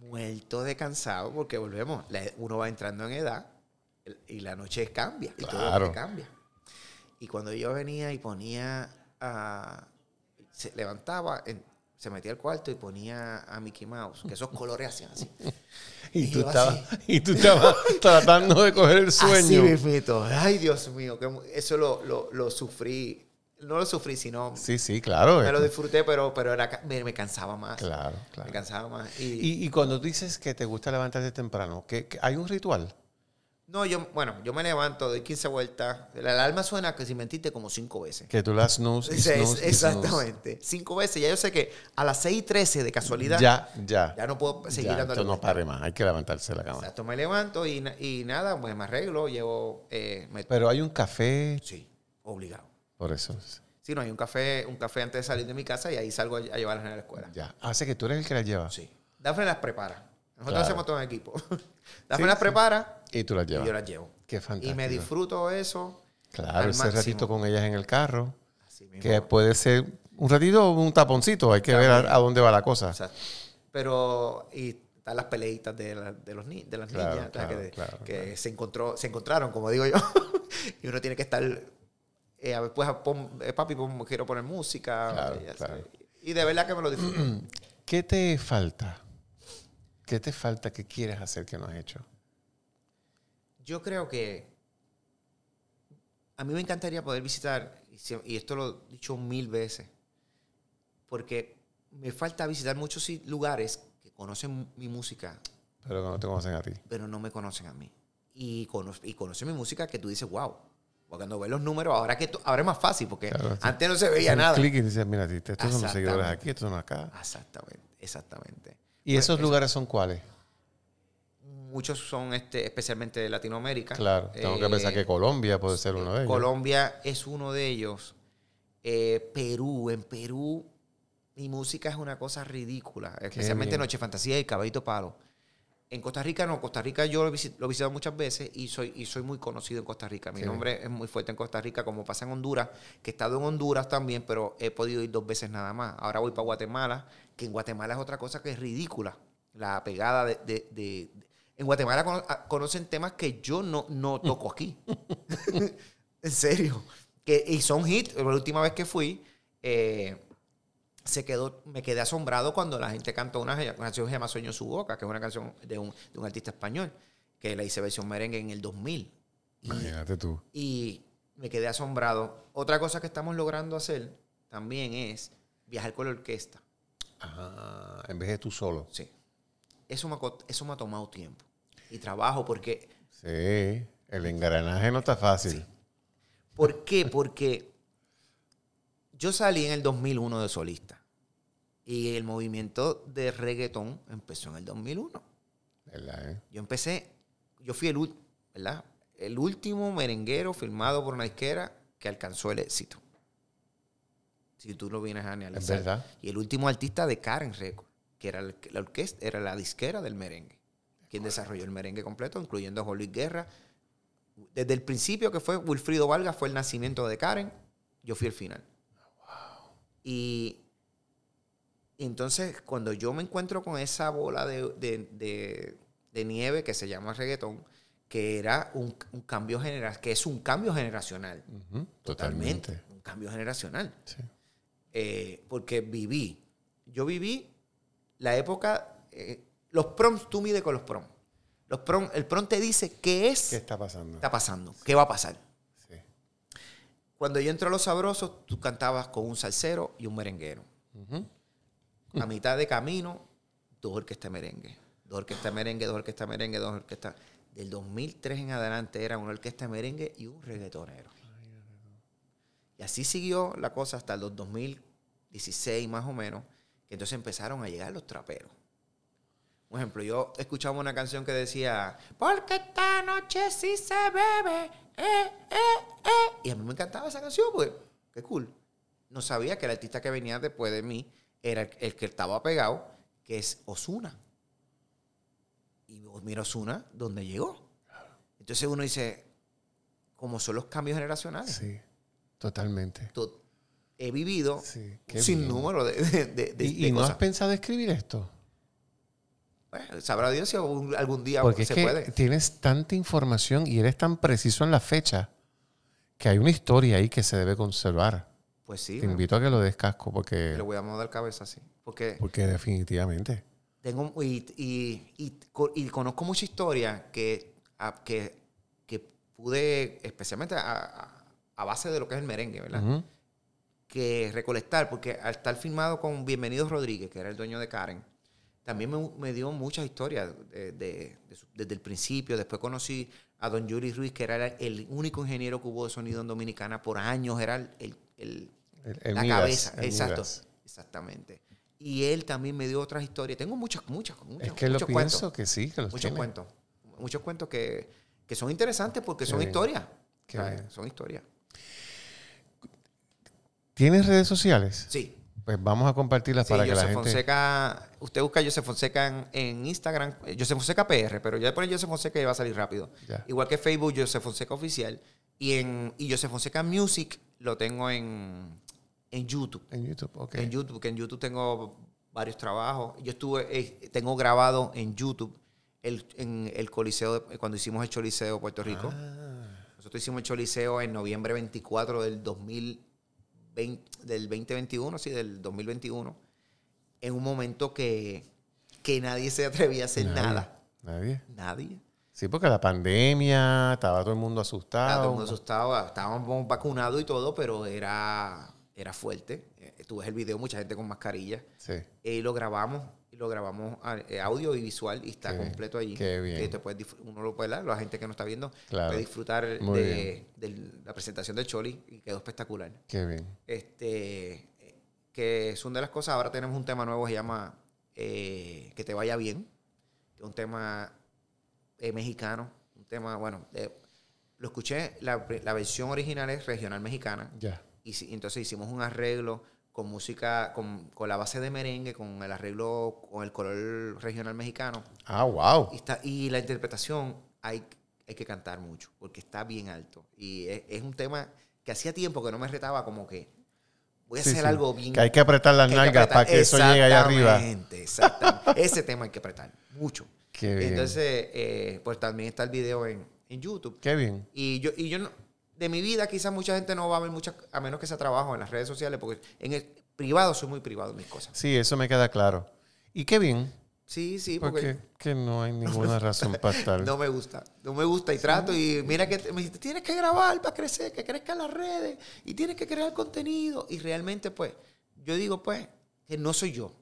muerto de cansado porque volvemos, uno va entrando en edad y la noche cambia, y todo cambia. Y cuando yo venía y ponía, se levantaba, se metía al cuarto y ponía a Mickey Mouse, que esos colores hacían así. y, tú estabas, tratando de coger el sueño. Así Ay, Dios mío, que, eso lo, lo, lo sufrí no lo sufrí, sino. Sí, sí, claro. Me lo este. disfruté, pero, pero era, me, cansaba más. Claro, claro. Me cansaba más. Y, y, y cuando dices que te gusta levantarte temprano, ¿que, hay un ritual? No, yo, bueno, yo me levanto, doy 15 vueltas. La alarma suena, que si mentiste, como 5 veces. Que tú las no Exactamente. 5 veces. Ya yo sé que a las 6 y 13 de casualidad. Ya, ya. Ya no puedo seguir dando Esto no pare más. Hay que levantarse la cama. Exacto. Me levanto y, nada, pues me arreglo, llevo... Eh, pero hay un café... Sí, obligado. Por eso. Sí, no, hay un café, un café antes de salir de mi casa y ahí salgo a, llevarlas a la escuela. Ya. Hace que tú eres el que las lleva. Sí. Dafne las prepara. Nosotros hacemos todo en equipo. Dafne las prepara. Y tú las llevas. Y yo las llevo. Qué fantástico. Y me disfruto eso. Claro, ese ratito con ellas en el carro. Así mismo. Que puede ser un ratito o un taponcito. Hay que ver a, dónde va la cosa. Exacto. Pero, y están las peleitas de, los de las niñas. que, que se, encontró, se encontraron, como digo yo. y uno tiene que estar eh, después, eh, papi, pues, quiero poner música. y, de verdad que me lo disfruto. ¿Qué te falta? ¿Qué te falta que quieres hacer que no has hecho? Yo creo que a mí me encantaría poder visitar, y esto lo he dicho mil veces, porque me falta visitar muchos lugares que conocen mi música. Pero no te conocen a ti. Pero no me conocen a mí. Y, y conocen mi música que tú dices, wow porque cuando ves los números, ahora, que ahora es más fácil, porque antes no se veía nada. Clic y dices, mira, este, estos son los seguidores aquí, estos son acá. Exactamente, exactamente. ¿Y pues, esos lugares son cuáles? Muchos son este, especialmente de Latinoamérica. Claro, tengo que pensar que eh, Colombia puede ser uno de ellos. Colombia es uno de ellos. Eh, Perú, en Perú mi música es una cosa ridícula, especialmente Noche Fantasía y Caballito Palo. En Costa Rica no, Costa Rica yo lo, he visitado muchas veces y soy, y soy muy conocido en Costa Rica. Mi nombre es muy fuerte en Costa Rica, como pasa en Honduras, que he estado en Honduras también, pero he podido ir dos veces nada más. Ahora voy para Guatemala, que en Guatemala es otra cosa que es ridícula, la pegada de... en Guatemala ah, conocen temas que yo no, no toco aquí. en serio. Que, y son hits. La última vez que fui... Eh, se quedó, me quedé asombrado cuando la gente cantó una, canción que se llama Sueño su boca, que es una canción de un, de un artista español, que la hice versión merengue en el 2000. Imagínate tú. Y me quedé asombrado. Otra cosa que estamos logrando hacer también es viajar con la orquesta. ah en vez de tú solo. Sí. Eso me, eso me ha tomado tiempo y trabajo porque... Sí, el engranaje no está fácil. Sí. ¿Por qué? Porque yo salí en el 2001 de solista. Y el movimiento de reggaetón empezó en el 2001. ¿Verdad, eh? Yo empecé, yo fui el, ¿verdad? el último merenguero firmado por una disquera que alcanzó el éxito. Si tú lo vienes a analizar. Es verdad. Y el último artista de Karen Record, que era la orquesta, era la disquera del merengue. Quien desarrolló el merengue completo, incluyendo a Juan Guerra. Desde el principio que fue Wilfrido Vargas, fue el nacimiento de Karen. Yo fui el final. Ah, y entonces, cuando yo me encuentro con esa bola de, nieve que se llama reggaetón, que era un, cambio generacional, que es un cambio generacional. totalmente. Un cambio generacional. Eh, porque viví, yo viví la época, eh, los proms, tú mides con los proms. Los prom, el prom te dice qué es. ¿Qué está pasando? Está pasando. ¿Qué va a pasar? Cuando yo entro a Los Sabrosos, tú cantabas con un salsero y un merenguero. A mitad de camino, dos orquestas merengue. Dos orquestas merengue, dos orquestas merengue, dos orquestas. Del 2003 en adelante era una orquesta merengue y un reggaetonero. Y así siguió la cosa hasta el 2016 más o menos, que entonces empezaron a llegar los traperos. Por ejemplo, yo escuchaba una canción que decía, porque esta noche sí se bebe, eh, eh, eh". Y a mí me encantaba esa canción, pues, qué cool. No sabía que el artista que venía después de mí era el, que estaba pegado, que es Osuna. Y mira Osuna, donde llegó? Entonces uno dice, ¿cómo son los cambios generacionales. Sí, totalmente. he vivido sin número de, de, ¿Y, no has pensado escribir esto? sabrá Dios si algún, día Porque se es que Tienes tanta información y eres tan preciso en la fecha que hay una historia ahí que se debe conservar. Pues sí. Te invito a que lo descasco porque... Le voy a dar cabeza, así Porque, porque definitivamente. Tengo, y, conozco mucha historia que, que, que, pude, especialmente a, base de lo que es el merengue, ¿verdad? Que recolectar, porque al estar filmado con Bienvenidos Rodríguez, que era el dueño de Karen, también me, dio muchas historias desde el principio. Después conocí a don Yuri Ruiz, que era el único ingeniero que hubo de sonido en Dominicana por años, era el, la cabeza, exacto. Exactamente. Y él también me dio otras historias. Tengo muchas, muchas, Es que muchos lo pienso que sí, que los Muchos cuentos. Muchos cuentos que, son interesantes porque son historias. Son historias. ¿Tienes redes sociales? Sí. Pues vamos a compartirlas para que la gente... usted busca Joseph Fonseca en, Instagram, José Fonseca PR, pero ya por José Fonseca ya va a salir rápido. Igual que Facebook, Joseph Fonseca Oficial. Y, en, y Fonseca Music lo tengo en, en YouTube. En YouTube, ok. En YouTube, que en YouTube tengo varios trabajos. Yo estuve, eh, tengo grabado en YouTube el, el Coliseo, cuando hicimos el Choliseo Puerto Rico. Ah. Nosotros hicimos el Choliseo en noviembre 24 del 2020, del 2021, sí, del 2021, en un momento que, nadie se atrevía a hacer nada. Nadie. Nadie. Sí, porque la pandemia, estaba todo el mundo asustado. todo el mundo asustado, estábamos vacunados y todo, pero era era fuerte. Eh, tú ves el video, mucha gente con mascarilla. Sí. y eh, lo grabamos, y lo grabamos eh, audio y visual y está completo allí. Qué bien. uno lo puede la gente que nos está viendo puede disfrutar de, la presentación de Choli y quedó espectacular. Qué bien. Este, que es una de las cosas. Ahora tenemos un tema nuevo que se llama Que te vaya bien. Un tema mexicano. Un tema, bueno, lo escuché, la, versión original es regional mexicana. Ya. Y, entonces hicimos un arreglo con música, con, con, la base de merengue, con el arreglo, con el color regional mexicano. Ah, wow. Y, está, y la interpretación hay, hay que cantar mucho, porque está bien alto. Y es, es un tema que hacía tiempo que no me retaba como que voy a hacer algo bien. Que hay que apretar las nalgas para que eso llegue allá arriba. Exactamente, Ese tema hay que apretar mucho. Qué bien. Entonces, eh, pues también está el video en, en YouTube. Qué bien. Y yo, y yo no de mi vida quizás mucha gente no va a ver muchas, a menos que sea trabajo en las redes sociales, porque en el privado soy muy privado mis cosas. Sí, eso me queda claro. Y qué bien. Sí, sí, porque... no hay ninguna razón para estar. no me gusta, no me gusta y trato y mira que me tienes que grabar para crecer, que crezcan las redes y tienes que crear contenido y realmente pues yo digo pues que no soy yo.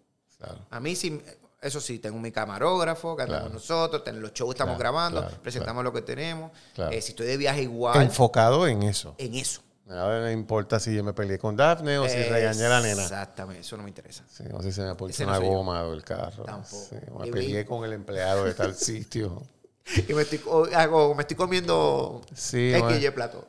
A mí sí, eso sí, tengo mi camarógrafo, que andamos con nosotros, los shows estamos grabando, presentamos lo que tenemos. Eh, si estoy de viaje igual. Enfocado en eso. En eso. Ahora no importa si yo me peleé con Daphne o si regañé a la nena. Exactamente, eso no me interesa. Sí, o si se me ha una goma o el carro. Tampoco. me peleé con el empleado de tal sitio. y me estoy, hago, me estoy comiendo sí, X plato.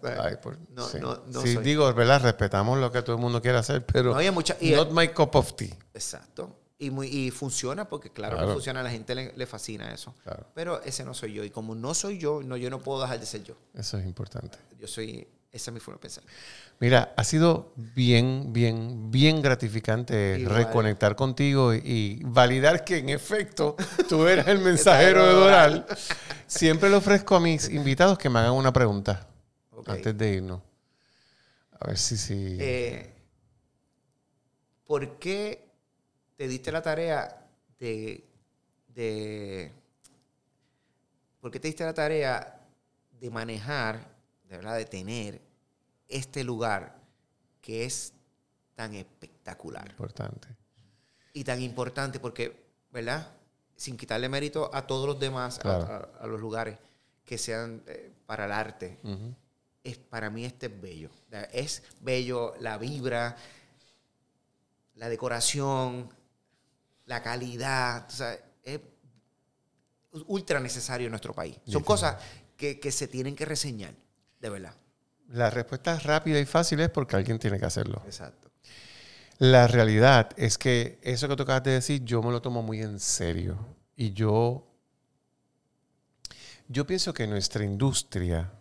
no, no, no sí, digo, ¿verdad? Respetamos lo que todo el mundo quiere hacer, pero no, mucha, not my cup of tea. Exacto. Y, funciona, porque claro, funciona, a la gente le, fascina eso. Pero ese no soy yo. Y como no soy yo, yo no puedo dejar de ser yo. Eso es importante. Yo soy, esa es mi forma de pensar. Mira, ha sido bien, bien, bien gratificante reconectar contigo y, validar que en efecto tú eras el mensajero de Doral. Siempre le ofrezco a mis invitados que me hagan una pregunta antes de irnos. A ver si Si... Eh, ¿Por qué te diste la tarea de, de ¿por qué te diste la tarea de manejar, de verdad, de tener este lugar que es tan espectacular? Importante. Y tan importante porque, ¿verdad? Sin quitarle mérito a todos los demás, a, los lugares que sean eh, para el arte. es, para mí este es bello. Es bello la vibra, la decoración, la calidad, o sea, es ultra necesario en nuestro país. Son cosas que, se tienen que reseñar, de verdad. La respuesta rápida y fácil es porque alguien tiene que hacerlo. Exacto. La realidad es que eso que tú de decir, yo me lo tomo muy en serio. Y yo, yo pienso que nuestra industria,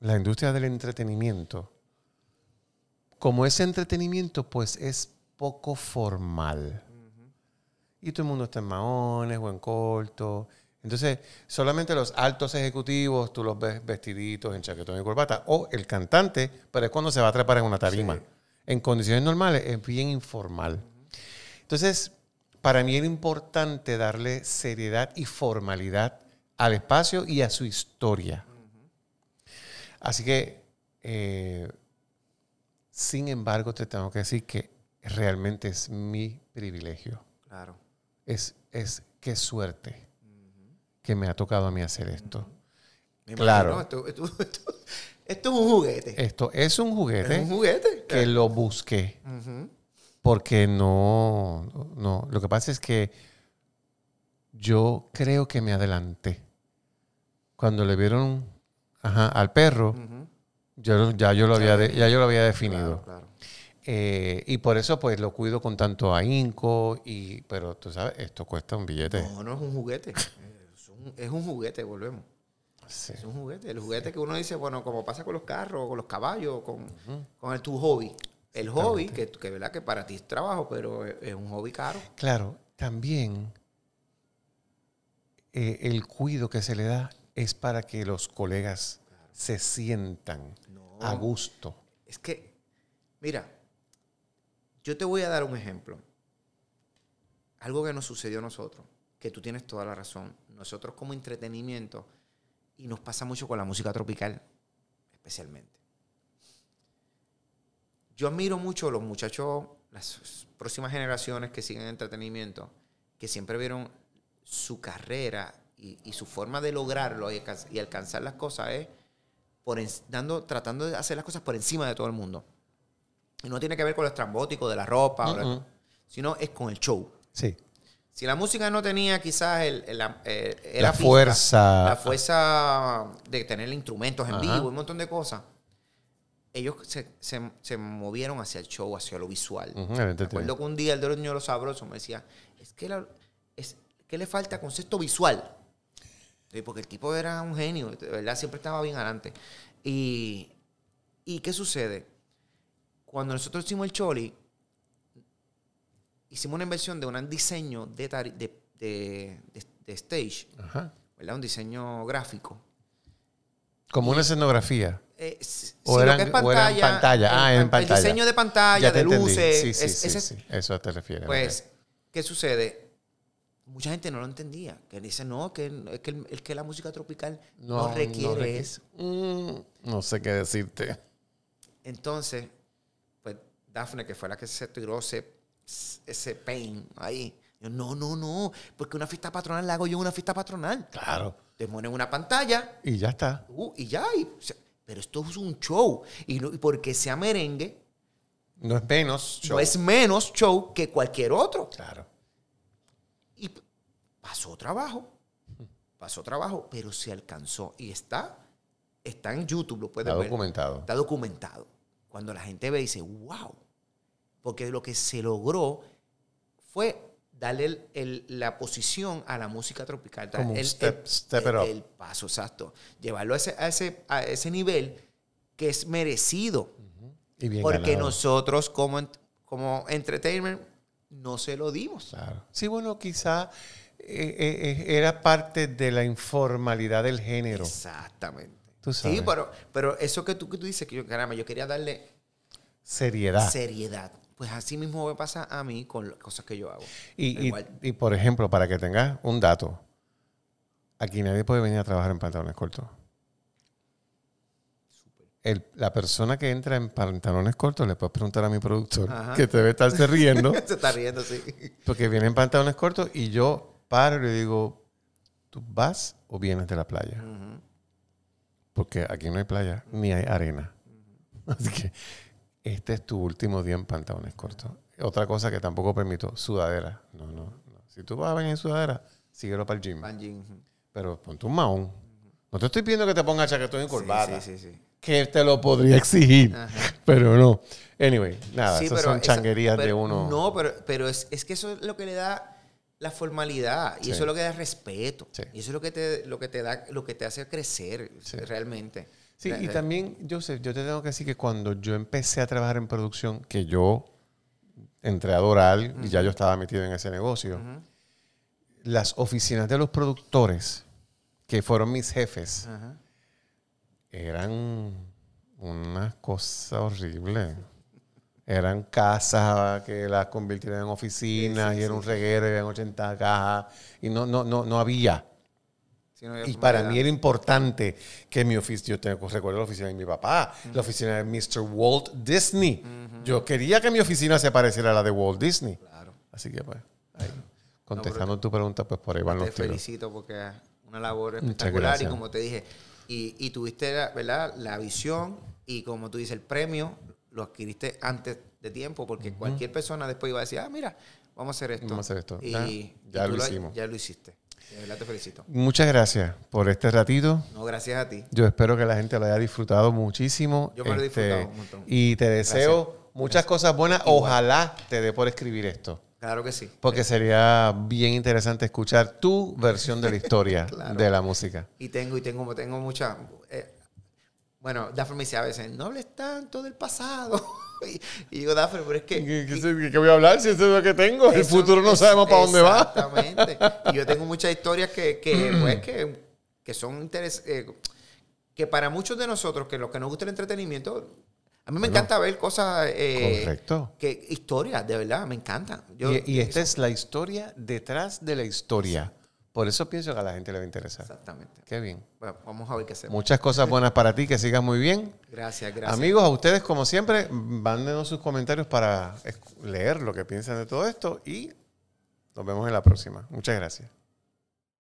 la industria del entretenimiento, como es entretenimiento, pues es poco formal y todo el mundo está en maones o en corto. Entonces, solamente los altos ejecutivos tú los ves vestiditos en chaquetón y corbata. O el cantante, pero es cuando se va a trepar en una tarima. En condiciones normales es bien informal. Entonces, para mí era importante darle seriedad y formalidad al espacio y a su historia. Así que, eh, sin embargo, te tengo que decir que realmente es mi privilegio. Claro es, es qué suerte que me ha tocado a mí hacer esto. claro. esto, es un juguete. Esto es un juguete. un juguete. Que lo busqué. Porque no, no. Lo que pasa es que yo creo que me adelanté. Cuando le vieron al perro, ya, yo lo había ya yo lo había definido. claro. Eh, y por eso pues lo cuido con tanto ahínco, y, pero tú sabes, esto cuesta un billete. No, no es un juguete, es un, juguete, volvemos. Es un juguete, el juguete que uno dice, bueno, como pasa con los carros, con los caballos, con, con el, tu hobby. El hobby, que, que, ¿verdad? que para ti es trabajo, pero es, un hobby caro. Claro, también eh, el cuido que se le da es para que los colegas se sientan a gusto. Es que, mira, yo te voy a dar un ejemplo. Algo que nos sucedió a nosotros, que tú tienes toda la razón. Nosotros como entretenimiento, y nos pasa mucho con la música tropical, especialmente. Yo admiro mucho a los muchachos, las próximas generaciones que siguen entretenimiento, que siempre vieron su carrera y, su forma de lograrlo y, alcanzar las cosas es ¿eh? por dando, tratando de hacer las cosas por encima de todo el mundo. Y no tiene que ver con lo estrambótico de la ropa, sino es con el show. Sí. Si la música no tenía quizás el, la, eh, fuerza. La fuerza de tener instrumentos en vivo, un montón de cosas. Ellos se, movieron hacia el show, hacia lo visual. que un día el de los niños sabrosos me decía, es que, es, le falta concepto visual. Porque el tipo era un genio, de verdad, siempre estaba bien adelante. Y, ¿Y qué sucede? cuando nosotros hicimos el Choli, hicimos una inversión de un diseño de, stage, Un diseño gráfico. Como una escenografía. Eh, o, era eran, pantalla, Ah, el, diseño de pantalla, de luces. Sí, sí, Eso te refieres. Pues, ¿qué sucede? Mucha gente no lo entendía. Que dice, no, que, que, que la música tropical no, requiere eso. Mm, no sé qué decirte. Entonces, Daphne, que fue la que se tiró ese, ese pain ahí. no, no, no, porque una fiesta patronal la hago yo una fiesta patronal. Claro. Te mueren una pantalla. Y ya está. Uh, y ya. pero esto es un show. Y, porque sea merengue. No es menos show. No es menos show que cualquier otro. Claro. Y pasó trabajo. Pasó trabajo, pero se alcanzó. Y está, está en YouTube, lo puedes ver. Está documentado. Está documentado. Cuando la gente ve y dice, wow, porque lo que se logró fue darle la posición a la música tropical. Como el, step, el, paso, exacto. Llevarlo a ese, a ese, nivel que es merecido. porque nosotros como, como entertainment no se lo dimos. Sí, bueno, quizá eh, eh, eh, era parte de la informalidad del género. Exactamente. Sí, pero, pero eso que tú, que tú dices, que yo, caramba, yo quería darle... Seriedad. Seriedad pues así mismo me pasa a mí con las cosas que yo hago. Y, y, por ejemplo, para que tengas un dato, aquí nadie puede venir a trabajar en pantalones cortos. la persona que entra en pantalones cortos le puedes preguntar a mi productor que debe estarse riendo. Se está riendo, sí. Porque viene en pantalones cortos y yo paro y le digo, ¿tú vas o vienes de la playa? Porque aquí no hay playa ni hay arena. Así que este es tu último día en pantalones cortos. Otra cosa que tampoco permito, sudadera. No, no, no. Si tú vas a venir en sudadera, síguelo para el gym. Para el gym. Pero ponte un maón. No te estoy pidiendo que te pongas chaquetón y corbata. Sí, sí, sí, que te lo podría exigir. Pero no. Anyway, nada, eso son changuerías de uno. No, pero, pero es, es, que eso es lo que le da la formalidad y eso es lo que da respeto. Y eso es lo que te, lo que te da, lo que te hace crecer realmente. Sí, eh, y eh. también, Joseph, yo te tengo que decir que cuando yo empecé a trabajar en producción, que yo entré a Doral y ya yo estaba metido en ese negocio, las oficinas de los productores, que fueron mis jefes, eran una cosa horrible. Eran casas que las convirtieron en oficinas y era un reguero, y eran 80 cajas y no, no, no había y para mí era importante que mi oficina, yo tengo, recuerdo la oficina de mi papá, la oficina de Mr. Walt Disney. Yo quería que mi oficina se pareciera a la de Walt Disney. Así que, pues, contestando tu pregunta, pues por ahí van los tiros. Te felicito porque es una labor espectacular y como te dije, y, tuviste, la, visión y como tú dices, el premio lo adquiriste antes de tiempo porque cualquier persona después iba a decir, ah, mira, vamos a hacer esto. esto. Y, ah, ya lo hicimos. Ya lo hiciste. De verdad te felicito. Muchas gracias por este ratito. No, gracias a ti. Yo espero que la gente lo haya disfrutado muchísimo. Yo me lo he este, disfrutado un montón. Y te deseo muchas cosas buenas. Ojalá te dé por escribir esto. Claro que sí. Porque sería bien interesante escuchar tu versión de la historia de la música. Y tengo, y tengo, tengo mucha. Eh, bueno, Dafne me dice a veces, no hables tanto del pasado. y, yo digo, Dafne, pero es que... ¿Qué, voy a hablar si esto es lo que tengo? el futuro no sabemos para dónde va. Exactamente. y yo tengo muchas historias que, que pues, que, son interesantes. Eh, que para muchos de nosotros, que los que nos gusta el entretenimiento, a mí me encanta ver cosas. Eh, correcto. Que, historias, de verdad, me encantan. y esta es la historia detrás de la historia. Por eso pienso que a la gente le va a interesar. Exactamente. Qué bien. Bueno, vamos a ver qué Muchas cosas buenas para ti, que sigas muy bien. Gracias, gracias. Amigos, a ustedes, como siempre, mándenos sus comentarios para leer lo que piensan de todo esto y nos vemos en la próxima. Muchas gracias.